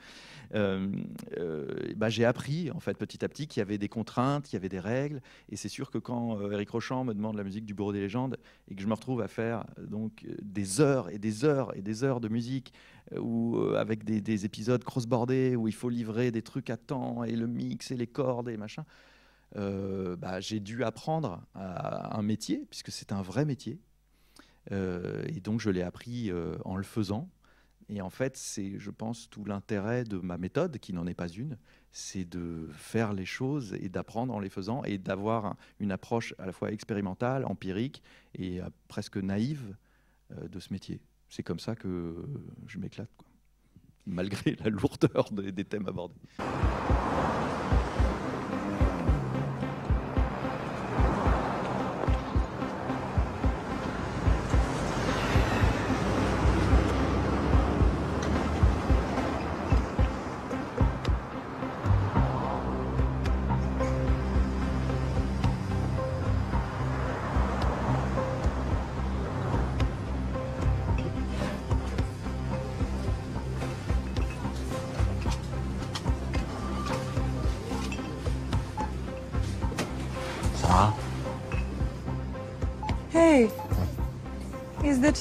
Euh, euh, bah, j'ai appris, en fait, petit à petit, qu'il y avait des contraintes, qu'il y avait des règles. Et c'est sûr que quand Eric euh, Rochant me demande la musique du Bureau des légendes et que je me retrouve à faire donc des heures et des heures et des heures de musique ou avec des, des épisodes cross-bordés où il faut livrer des trucs à temps et le mix et les cordes et machin. Euh, bah, j'ai dû apprendre à un métier, puisque c'est un vrai métier. Euh, et donc, je l'ai appris euh, en le faisant. Et en fait, c'est, je pense, tout l'intérêt de ma méthode, qui n'en est pas une, c'est de faire les choses et d'apprendre en les faisant et d'avoir une approche à la fois expérimentale, empirique et presque naïve de ce métier. C'est comme ça que je m'éclate, malgré la lourdeur des thèmes abordés.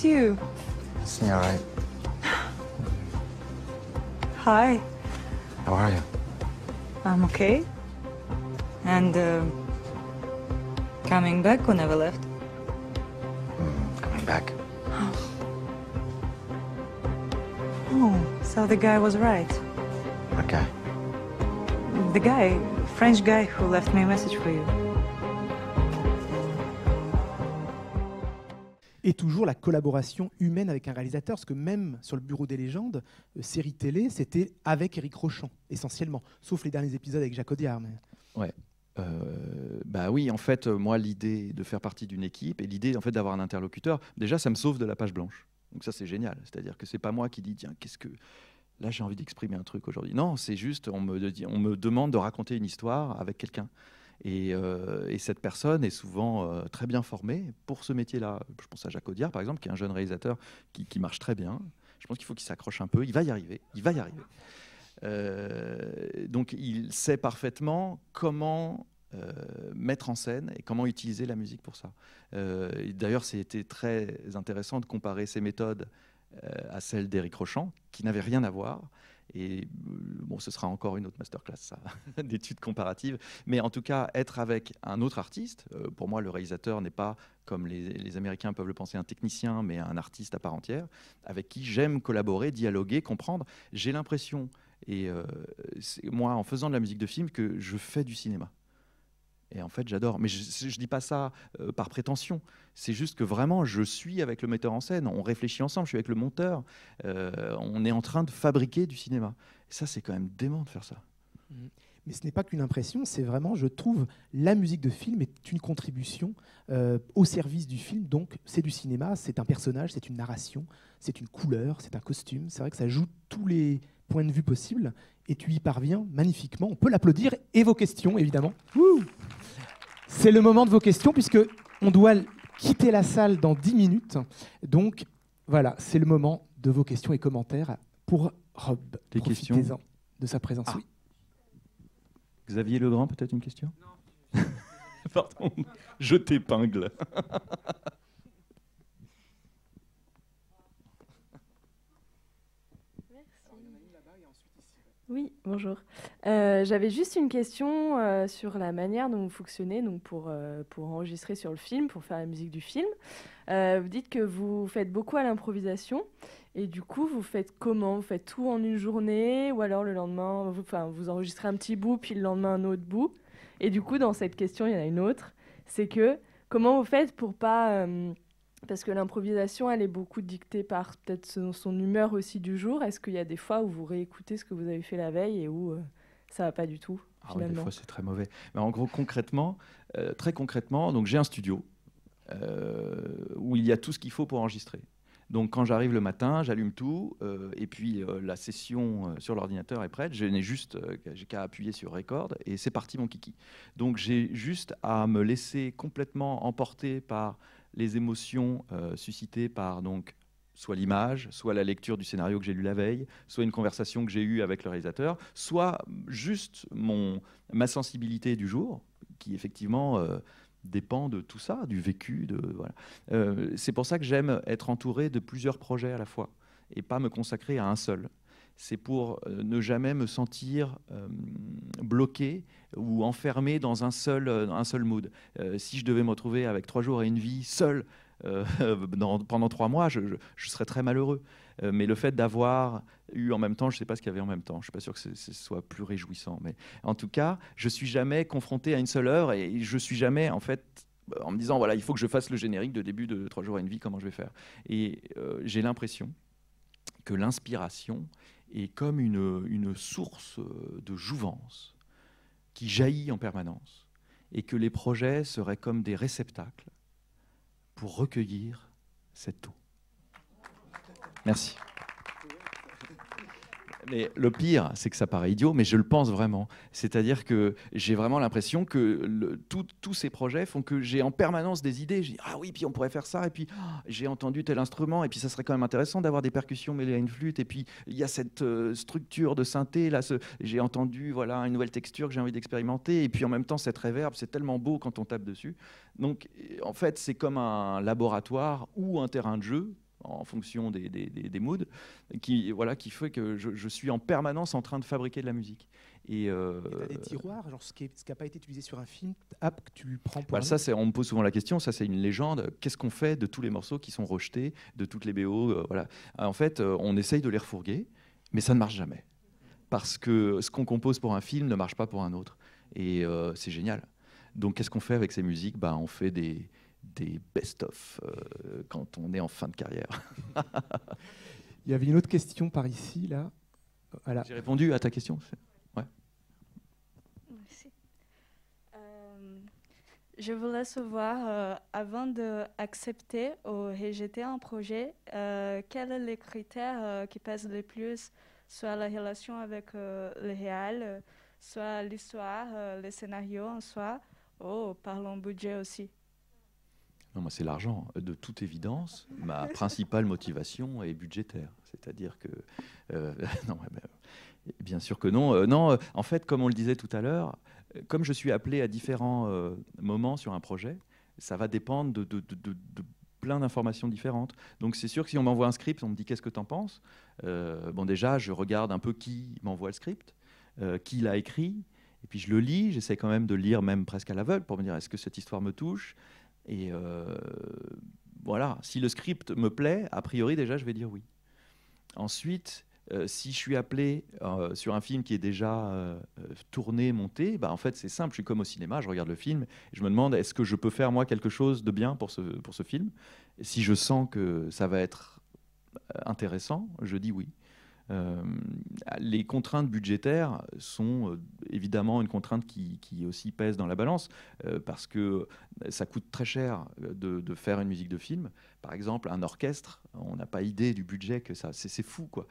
you. It's me, all right? Hi. How are you? I'm okay. And uh, coming back never left. Mm, coming back. Oh. oh, so the guy was right. What guy? The guy, French guy who left me a message for you. toujours la collaboration humaine avec un réalisateur, parce que même sur le bureau des légendes, euh, série télé, c'était avec Eric Rochant essentiellement, sauf les derniers épisodes avec Jacques Audiard. Ouais. Euh, bah oui, en fait, euh, moi, l'idée de faire partie d'une équipe et l'idée en fait d'avoir un interlocuteur, déjà, ça me sauve de la page blanche. Donc ça, c'est génial. C'est-à-dire que c'est pas moi qui dis tiens, qu'est-ce que là j'ai envie d'exprimer un truc aujourd'hui. Non, c'est juste on me, on me demande de raconter une histoire avec quelqu'un. Euh, et, cette personne est souvent euh, très bien formée pour ce métier-là. Je pense à Jacques Audiard, par exemple, qui est un jeune réalisateur qui, marche très bien. Je pense qu'il faut qu'il s'accroche un peu. Il va y arriver. Il va y arriver. Euh, donc, il sait parfaitement comment mettre en scène et comment utiliser la musique pour ça. D'ailleurs, c'était très intéressant de comparer ses méthodes à celles d'Éric Rochant, qui n'avait rien à voir, et euh, bon, ce sera encore une autre masterclass d'études comparatives. Mais en tout cas, être avec un autre artiste, euh, pour moi, le réalisateur n'est pas, comme les, Américains peuvent le penser, un technicien, mais un artiste à part entière, avec qui j'aime collaborer, dialoguer, comprendre. J'ai l'impression, et euh, moi, en faisant de la musique de film, que je fais du cinéma. Et en fait, j'adore. Mais je ne dis pas ça euh, par prétention. C'est juste que vraiment, je suis avec le metteur en scène. On réfléchit ensemble. Je suis avec le monteur. Euh, on est en train de fabriquer du cinéma. Et ça, c'est quand même dément de faire ça. Mm. Mais ce n'est pas qu'une impression, c'est vraiment, je trouve, la musique de film est une contribution euh, au service du film. Donc, c'est du cinéma, c'est un personnage, c'est une narration, c'est une couleur, c'est un costume. C'est vrai que ça joue tous les points de vue possibles. Et tu y parviens magnifiquement. On peut l'applaudir. Et vos questions, évidemment. C'est le moment de vos questions, puisque on doit quitter la salle dans 10 minutes. Donc, voilà, c'est le moment de vos questions et commentaires pour Rob. Des questions de sa présence. Ah. Xavier Legrand, peut-être une question Non. je t'épingle. Oui, bonjour. Euh, j'avais juste une question euh, sur la manière dont vous fonctionnez donc pour, euh, pour enregistrer sur le film, pour faire la musique du film. vous dites que vous faites beaucoup à l'improvisation et du coup, vous faites comment Vous faites tout en une journée ou alors le lendemain, vous, vous enregistrez un petit bout, puis le lendemain un autre bout. Et du coup, dans cette question, il y en a une autre, c'est que comment vous faites pour pas parce que l'improvisation, elle est beaucoup dictée par peut-être son, humeur aussi du jour. Est-ce qu'il y a des fois où vous réécoutez ce que vous avez fait la veille et où ça euh, ça va pas du tout ah des fois, c'est très mauvais. Mais en gros, concrètement, euh, très concrètement, donc j'ai un studio euh, où il y a tout ce qu'il faut pour enregistrer. Donc quand j'arrive le matin, j'allume tout et puis la session sur l'ordinateur est prête. Je n'ai juste j'ai qu'à appuyer sur record et c'est parti mon kiki. Donc j'ai juste à me laisser complètement emporter par les émotions euh, suscitées par donc soit l'image, soit la lecture du scénario que j'ai lu la veille, soit une conversation que j'ai eue avec le réalisateur, soit juste mon, ma sensibilité du jour, qui effectivement euh, dépend de tout ça, du vécu. De, voilà. Euh, c'est pour ça que j'aime être entouré de plusieurs projets à la fois et pas me consacrer à un seul c'est pour euh, ne jamais me sentir euh, bloqué ou enfermé dans un seul, euh, un seul mood. si je devais me retrouver avec trois jours et une vie seul pendant trois mois, je, serais très malheureux. mais le fait d'avoir eu en même temps, je ne sais pas ce qu'il y avait en même temps, je ne suis pas sûr que ce, soit plus réjouissant. Mais en tout cas, je suis jamais confronté à une seule heure et je suis jamais en fait en me disant voilà il faut que je fasse le générique de début de trois jours et une vie comment je vais faire et j'ai l'impression que l'inspiration et comme une, source euh, de jouvence qui jaillit en permanence, et que les projets seraient comme des réceptacles pour recueillir cette eau. Merci. Mais le pire, c'est que ça paraît idiot, mais je le pense vraiment. C'est-à-dire que j'ai vraiment l'impression que tous ces projets font que j'ai en permanence des idées. J'ai ah oui, puis on pourrait faire ça, et puis ah, j'ai entendu tel instrument, et puis ça serait quand même intéressant d'avoir des percussions mêlées à une flûte, et puis il y a cette euh, structure de synthé, là, j'ai entendu voilà une nouvelle texture que j'ai envie d'expérimenter, et puis en même temps cette réverb, c'est tellement beau quand on tape dessus. Donc en fait, c'est comme un laboratoire ou un terrain de jeu en fonction des, des, moods, qui, voilà, qui fait que je, suis en permanence en train de fabriquer de la musique. Et, euh, des tiroirs, genre ce qui n'a pas été utilisé sur un film, app ah, que tu prends pour. Bah, ça, c'est, on me pose souvent la question, ça c'est une légende. Qu'est-ce qu'on fait de tous les morceaux qui sont rejetés, de toutes les BO euh, voilà. Ah, en fait, euh, on essaye de les refourguer, mais ça ne marche jamais. Parce que ce qu'on compose pour un film ne marche pas pour un autre. Et euh, c'est génial. Donc qu'est-ce qu'on fait avec ces musiques bah, On fait des, des best-of euh, quand on est en fin de carrière. Il y avait une autre question par ici, là. J'ai répondu à ta question. Ouais. Merci. Euh, je voulais savoir, euh, avant d'accepter ou rejeter un projet, euh, quels sont les critères qui pèsent le plus soit la relation avec le réel, soit l'histoire, le scénario en soi, ou parlons budget aussi moi, c'est l'argent. De toute évidence, ma principale motivation est budgétaire. C'est-à-dire que. Euh, non, ben, bien sûr que non. Euh, non, euh, en fait, comme on le disait tout à l'heure, comme je suis appelé à différents moments sur un projet, ça va dépendre de, plein d'informations différentes. Donc c'est sûr que si on m'envoie un script, on me dit qu'est-ce que tu en penses Bon déjà, je regarde un peu qui m'envoie le script, qui l'a écrit, et puis je le lis, j'essaie quand même de lire même presque à l'aveugle pour me dire est-ce que cette histoire me touche et euh, voilà, si le script me plaît, a priori déjà, je vais dire oui. Ensuite, euh, si je suis appelé euh, sur un film qui est déjà tourné, monté, bah, en fait c'est simple, je suis comme au cinéma, je regarde le film, et je me demande est-ce que je peux faire moi quelque chose de bien pour ce, pour ce film Si je sens que ça va être intéressant, je dis oui. Euh, les contraintes budgétaires sont euh, évidemment une contrainte qui, aussi pèse dans la balance, euh, parce que ça coûte très cher de, faire une musique de film. Par exemple, un orchestre, on n'a pas idée du budget que ça. C'est fou, quoi.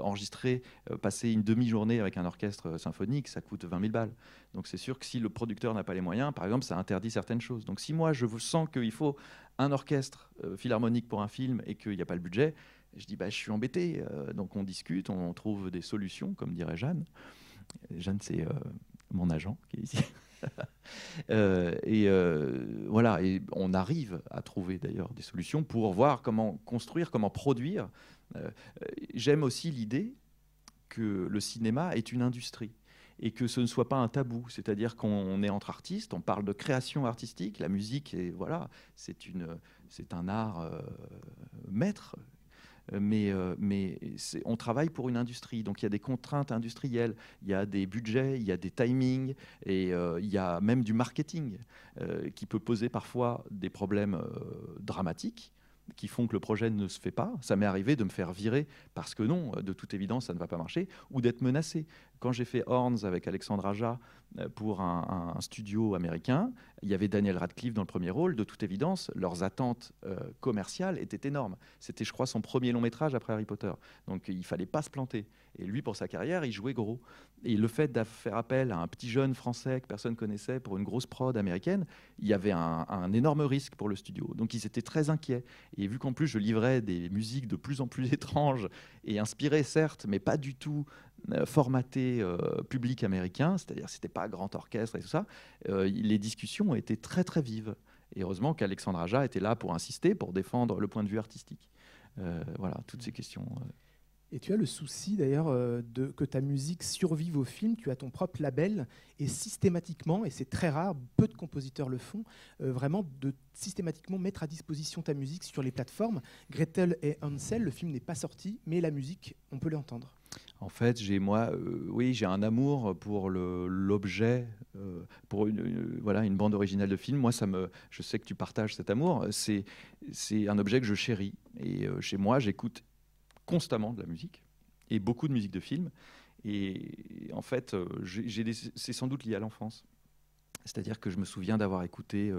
enregistrer, passer une demi-journée avec un orchestre symphonique, ça coûte 20 000 balles. Donc c'est sûr que si le producteur n'a pas les moyens, par exemple, ça interdit certaines choses. Donc si moi, je sens qu'il faut un orchestre philharmonique pour un film et qu'il n'y a pas le budget, je dis, bah, je suis embêté. Euh, donc on discute, on trouve des solutions, comme dirait Jeanne. Jeanne, c'est euh, mon agent qui est ici. Euh, et voilà, et on arrive à trouver d'ailleurs des solutions pour voir comment construire, comment produire. J'aime aussi l'idée que le cinéma est une industrie et que ce ne soit pas un tabou. C'est-à-dire qu'on est entre artistes, on parle de création artistique, la musique, et voilà, c'est c'est un art maître euh, mais, euh, on travaille pour une industrie. Donc il y a des contraintes industrielles, il y a des budgets, il y a des timings, et euh, il y a même du marketing qui peut poser parfois des problèmes dramatiques qui font que le projet ne se fait pas. Ça m'est arrivé de me faire virer parce que non, de toute évidence, ça ne va pas marcher, ou d'être menacé. Quand j'ai fait Horns avec Alexandre Aja euh, pour un, studio américain, il y avait Daniel Radcliffe dans le premier rôle. De toute évidence, leurs attentes euh, commerciales étaient énormes. C'était, je crois, son premier long métrage après Harry Potter. Donc il fallait pas se planter. Et lui, pour sa carrière, il jouait gros. Et le fait de faire appel à un petit jeune français que personne connaissait pour une grosse prod américaine, il y avait un, un énorme risque pour le studio. Donc ils étaient très inquiets. Et vu qu'en plus je livrais des musiques de plus en plus étranges et inspirées certes, mais pas du tout euh, formaté euh, public américain, c'est-à-dire c'était pas grand orchestre et tout ça, euh, les discussions ont été très très vives. Et heureusement qu'Alexandre Aja était là pour insister, pour défendre le point de vue artistique. voilà, toutes ces questions. Et tu as le souci d'ailleurs de que ta musique survive au film. Tu as ton propre label et systématiquement, et c'est très rare, peu de compositeurs le font, vraiment de systématiquement mettre à disposition ta musique sur les plateformes. Gretel et Hansel, le film n'est pas sorti, mais la musique, on peut l'entendre en fait, j'ai moi, euh, oui, j'ai un amour pour l'objet, euh, pour une, voilà, une bande originale de film. Moi, ça me, je sais que tu partages cet amour. C'est, un objet que je chéris. Et euh, chez moi, j'écoute constamment de la musique et beaucoup de musique de film. Et, en fait, c'est sans doute lié à l'enfance. C'est-à-dire que je me souviens d'avoir écouté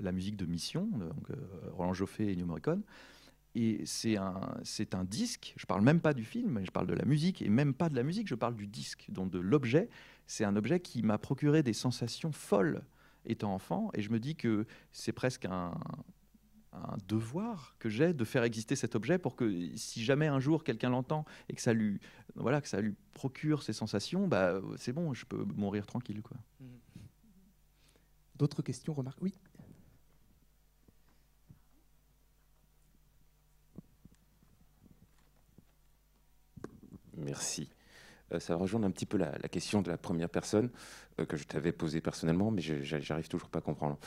la musique de Mission, donc Roland Joffé et New Morricone. Et c'est un, c'est un disque, je parle même pas du film, je parle de la musique, et même pas de la musique, je parle du disque, donc de l'objet. C'est un objet qui m'a procuré des sensations folles étant enfant, et je me dis que c'est presque un, devoir que j'ai de faire exister cet objet pour que si jamais un jour quelqu'un l'entend et que ça lui voilà que ça lui procure ces sensations bah c'est bon je peux mourir tranquille d'autres questions remarques oui Merci. Euh, ça rejoint un petit peu la, question de la première personne euh, que je t'avais posée personnellement, mais j'arrive toujours pas à comprendre.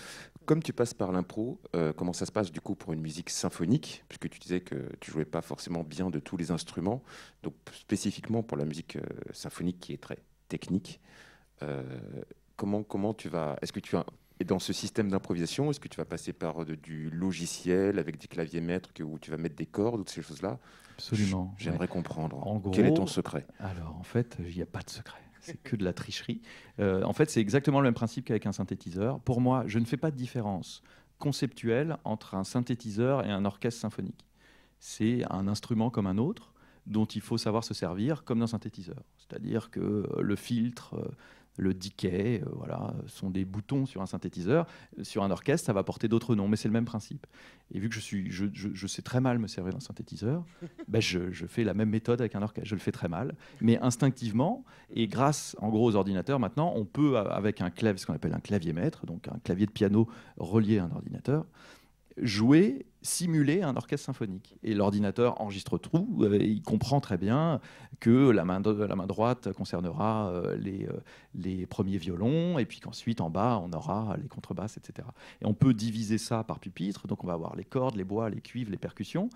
Comme tu passes par l'impro, euh, comment ça se passe du coup pour une musique symphonique Puisque tu disais que tu jouais pas forcément bien de tous les instruments, donc spécifiquement pour la musique symphonique qui est très technique. comment, comment tu vas Est-ce que tu as et dans ce système d'improvisation, est-ce que tu vas passer par euh, du logiciel avec des claviers maîtres où tu vas mettre des cordes ou ces choses-là Absolument. J'aimerais comprendre. En Quel est ton secret Alors, en fait, il n'y a pas de secret. C'est que de la tricherie. Euh, en fait, c'est exactement le même principe qu'avec un synthétiseur. Pour moi, je ne fais pas de différence conceptuelle entre un synthétiseur et un orchestre symphonique. C'est un instrument comme un autre dont il faut savoir se servir comme d'un synthétiseur. C'est-à-dire que le filtre, euh, le diquet, euh, voilà, sont des boutons sur un synthétiseur. Sur un orchestre, ça va porter d'autres noms, mais c'est le même principe. Et vu que je, suis, je, sais très mal me servir d'un synthétiseur, ben je, fais la même méthode avec un orchestre. Je le fais très mal, mais instinctivement, et grâce en gros aux ordinateurs maintenant, on peut, avec un clavier, ce qu'on appelle un clavier maître, donc un clavier de piano relié à un ordinateur, jouer, simuler un orchestre symphonique. Et l'ordinateur enregistre tout, euh, il comprend très bien que la main, droite concernera euh, euh, les, premiers violons, et puis qu'ensuite en bas on aura les contrebasses, etc. Et on peut diviser ça par pupitre, donc on va avoir les cordes, les bois, les cuivres, les percussions.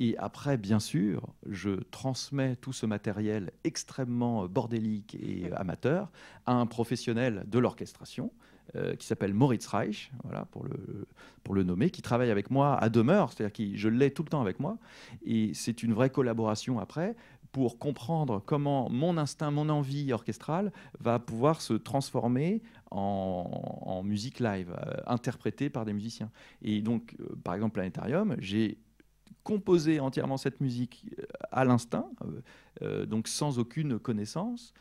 Et après, bien sûr, je transmets tout ce matériel extrêmement bordélique et amateur à un professionnel de l'orchestration, euh, qui s'appelle Moritz Reich, voilà, pour, le, pour le nommer, qui travaille avec moi à demeure, c'est-à-dire que je l'ai tout le temps avec moi. Et c'est une vraie collaboration après pour comprendre comment mon instinct, mon envie orchestrale va pouvoir se transformer en, musique live, euh, interprétée par des musiciens. Et donc, euh, par exemple, Planétarium, j'ai composé entièrement cette musique à l'instinct, donc sans aucune connaissance,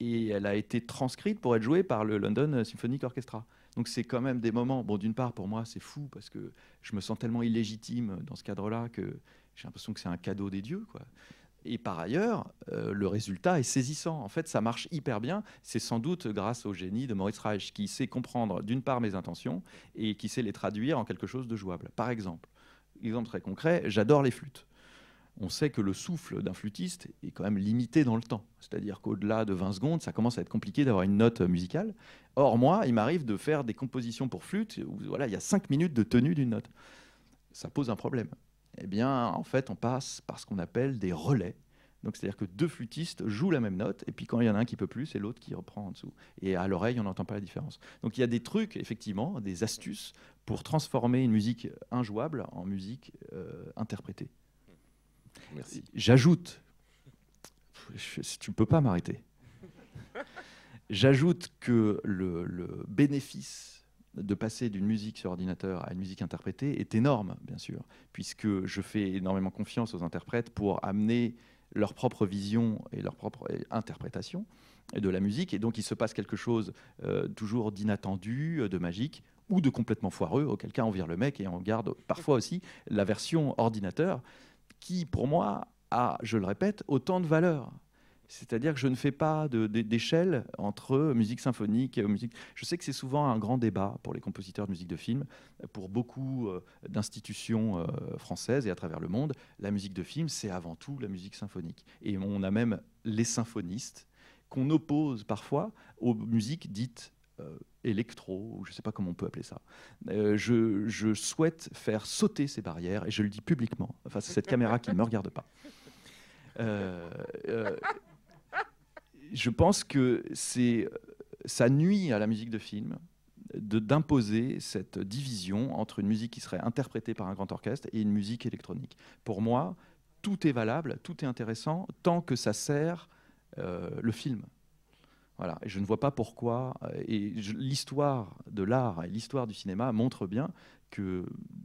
et elle a été transcrite pour être jouée par le London Symphonic Orchestra. Donc c'est quand même des moments, bon d'une part pour moi c'est fou parce que je me sens tellement illégitime dans ce cadre-là que j'ai l'impression que c'est un cadeau des dieux. Quoi. Et par ailleurs, euh, le résultat est saisissant. En fait, ça marche hyper bien. C'est sans doute grâce au génie de Maurice Reich qui sait comprendre d'une part mes intentions et qui sait les traduire en quelque chose de jouable. Par exemple, exemple très concret, j'adore les flûtes on sait que le souffle d'un flûtiste est quand même limité dans le temps. C'est-à-dire qu'au-delà de 20 secondes, ça commence à être compliqué d'avoir une note musicale. Or, moi, il m'arrive de faire des compositions pour flûte où voilà, il y a 5 minutes de tenue d'une note. Ça pose un problème. Eh bien, en fait, on passe par ce qu'on appelle des relais. Donc, c'est-à-dire que deux flûtistes jouent la même note, et puis quand il y en a un qui peut plus, c'est l'autre qui reprend en dessous. Et à l'oreille, on n'entend pas la différence. Donc, il y a des trucs, effectivement, des astuces pour transformer une musique injouable en musique euh, interprétée. J'ajoute, tu ne peux pas m'arrêter. J'ajoute que le, bénéfice de passer d'une musique sur ordinateur à une musique interprétée est énorme, bien sûr, puisque je fais énormément confiance aux interprètes pour amener leur propre vision et leur propre interprétation de la musique. Et donc, il se passe quelque chose euh, toujours d'inattendu, euh, de magique ou de complètement foireux, auquel cas on vire le mec et on garde parfois aussi la version ordinateur qui, pour moi, a, je le répète, autant de valeur. C'est-à-dire que je ne fais pas d'échelle entre musique symphonique et musique. Je sais que c'est souvent un grand débat pour les compositeurs de musique de film, pour beaucoup euh, d'institutions euh, françaises et à travers le monde. La musique de film, c'est avant tout la musique symphonique. Et on a même les symphonistes qu'on oppose parfois aux musiques dites euh, électro, je ne sais pas comment on peut appeler ça. Euh, je, souhaite faire sauter ces barrières, et je le dis publiquement, face à cette caméra qui ne me regarde pas. Euh, je pense que c'est, ça nuit à la musique de film d'imposer cette division entre une musique qui serait interprétée par un grand orchestre et une musique électronique. Pour moi, tout est valable, tout est intéressant, tant que ça sert le film. Voilà. Et je ne vois pas pourquoi. Euh, et l'histoire de l'art et l'histoire du cinéma montrent bien que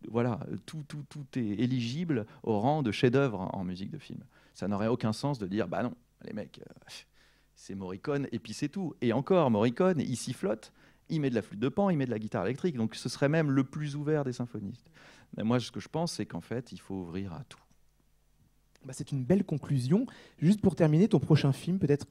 voilà, tout, tout, tout est éligible au rang de chef-d'œuvre en musique de film. Ça n'aurait aucun sens de dire bah non, les mecs, euh, c'est Morricone et puis c'est tout. Et encore, Morricone, il flotte, il met de la flûte de pan, il met de la guitare électrique. Donc ce serait même le plus ouvert des symphonistes. Mais moi, ce que je pense, c'est qu'en fait, il faut ouvrir à tout. Bah, c'est une belle conclusion. Juste pour terminer, ton prochain film, peut-être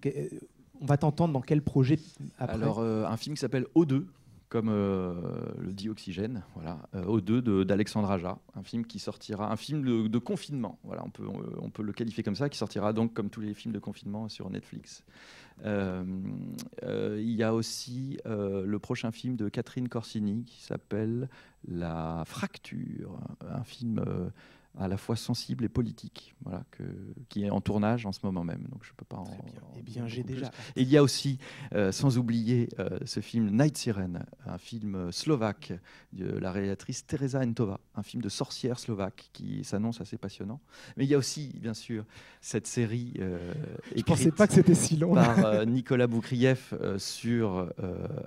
on va t'entendre dans quel projet Alors, euh, un film qui s'appelle O2, comme euh, le dioxygène, voilà, euh, O2 d'Alexandre Aja, un film qui sortira, un film de, confinement, voilà, on peut, on, peut le qualifier comme ça, qui sortira donc comme tous les films de confinement sur Netflix. Il y a aussi le prochain film de Catherine Corsini qui s'appelle La Fracture, un film à la fois sensible et politique, voilà, que, qui est en tournage en ce moment même. Donc je peux pas en. bien. Eh j'ai déjà. Et il y a aussi, euh, sans oublier, euh, ce film Night Siren, un film slovaque de la réalisatrice Teresa Entova, un film de sorcière slovaque qui s'annonce assez passionnant. Mais il y a aussi, bien sûr, cette série. Euh, je ne pensais pas que c'était si long. Par Nicolas Boukrieff sur.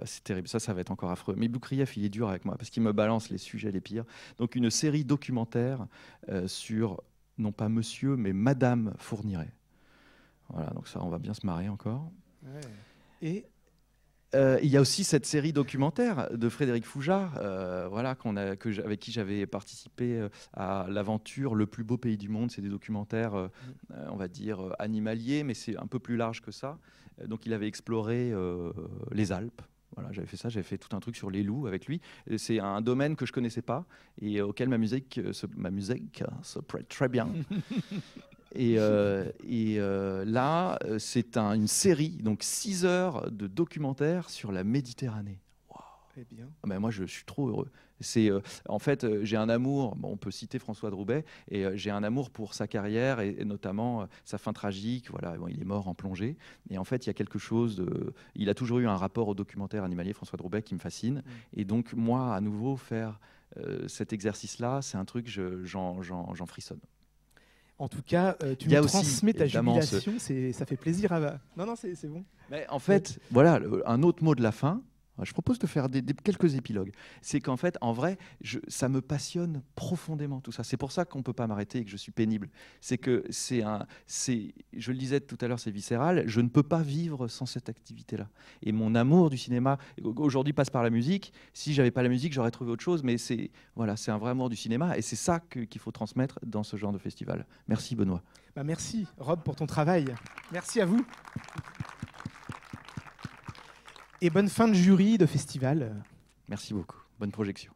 C'est terrible, ça, ça va être encore affreux. Mais Boukrieff, il est dur avec moi parce qu'il me balance les sujets les pires. Donc une série documentaire. Euh, sur, non pas monsieur, mais madame Fourniret. Voilà, donc ça, on va bien se marrer encore. Et euh, il y a aussi cette série documentaire de Frédéric Foujard, euh, voilà, a, avec qui j'avais participé à l'aventure Le plus beau pays du monde. C'est des documentaires, mm. on va dire, animaliers, mais c'est un peu plus large que ça. Donc il avait exploré les Alpes, voilà, j'avais fait ça, j'avais fait tout un truc sur les loups avec lui. C'est un domaine que je connaissais pas et euh, auquel ma musique euh, euh, se, prête très bien. Et, et là, c'est une série, donc 6 heures de documentaire sur la Méditerranée bien. Ah ben moi, je suis trop heureux. C'est euh, en fait, euh, j'ai un amour. on peut citer François Droubet et euh, j'ai un amour pour sa carrière et, notamment sa fin tragique. Voilà, il est mort en plongée. Et en fait, il y a quelque chose. De... Il a toujours eu un rapport au documentaire animalier François Droubet qui me fascine. Mm. Et donc, moi, à nouveau, faire cet exercice-là, c'est un truc. J'en frissonne. En tout cas, tu me transmets ta jubilation, ça fait plaisir Non, non, c'est bon. Mais en fait, voilà, un autre mot de la fin, je propose de faire des, quelques épilogues. C'est qu'en fait, en vrai, je, ça me passionne profondément tout ça. C'est pour ça qu'on ne peut pas m'arrêter et que je suis pénible. C'est que c'est un, c'est, je le disais tout à l'heure, c'est viscéral. Je ne peux pas vivre sans cette activité-là. Et mon amour du cinéma aujourd'hui passe par la musique. Si j'avais pas la musique, j'aurais trouvé autre chose. Mais c'est voilà, c'est un vrai amour du cinéma et c'est ça qu'il faut transmettre dans ce genre de festival. Merci Benoît. Bah merci Rob pour ton travail. Merci à vous et bonne fin de jury, de festival. Merci beaucoup. Bonne projection.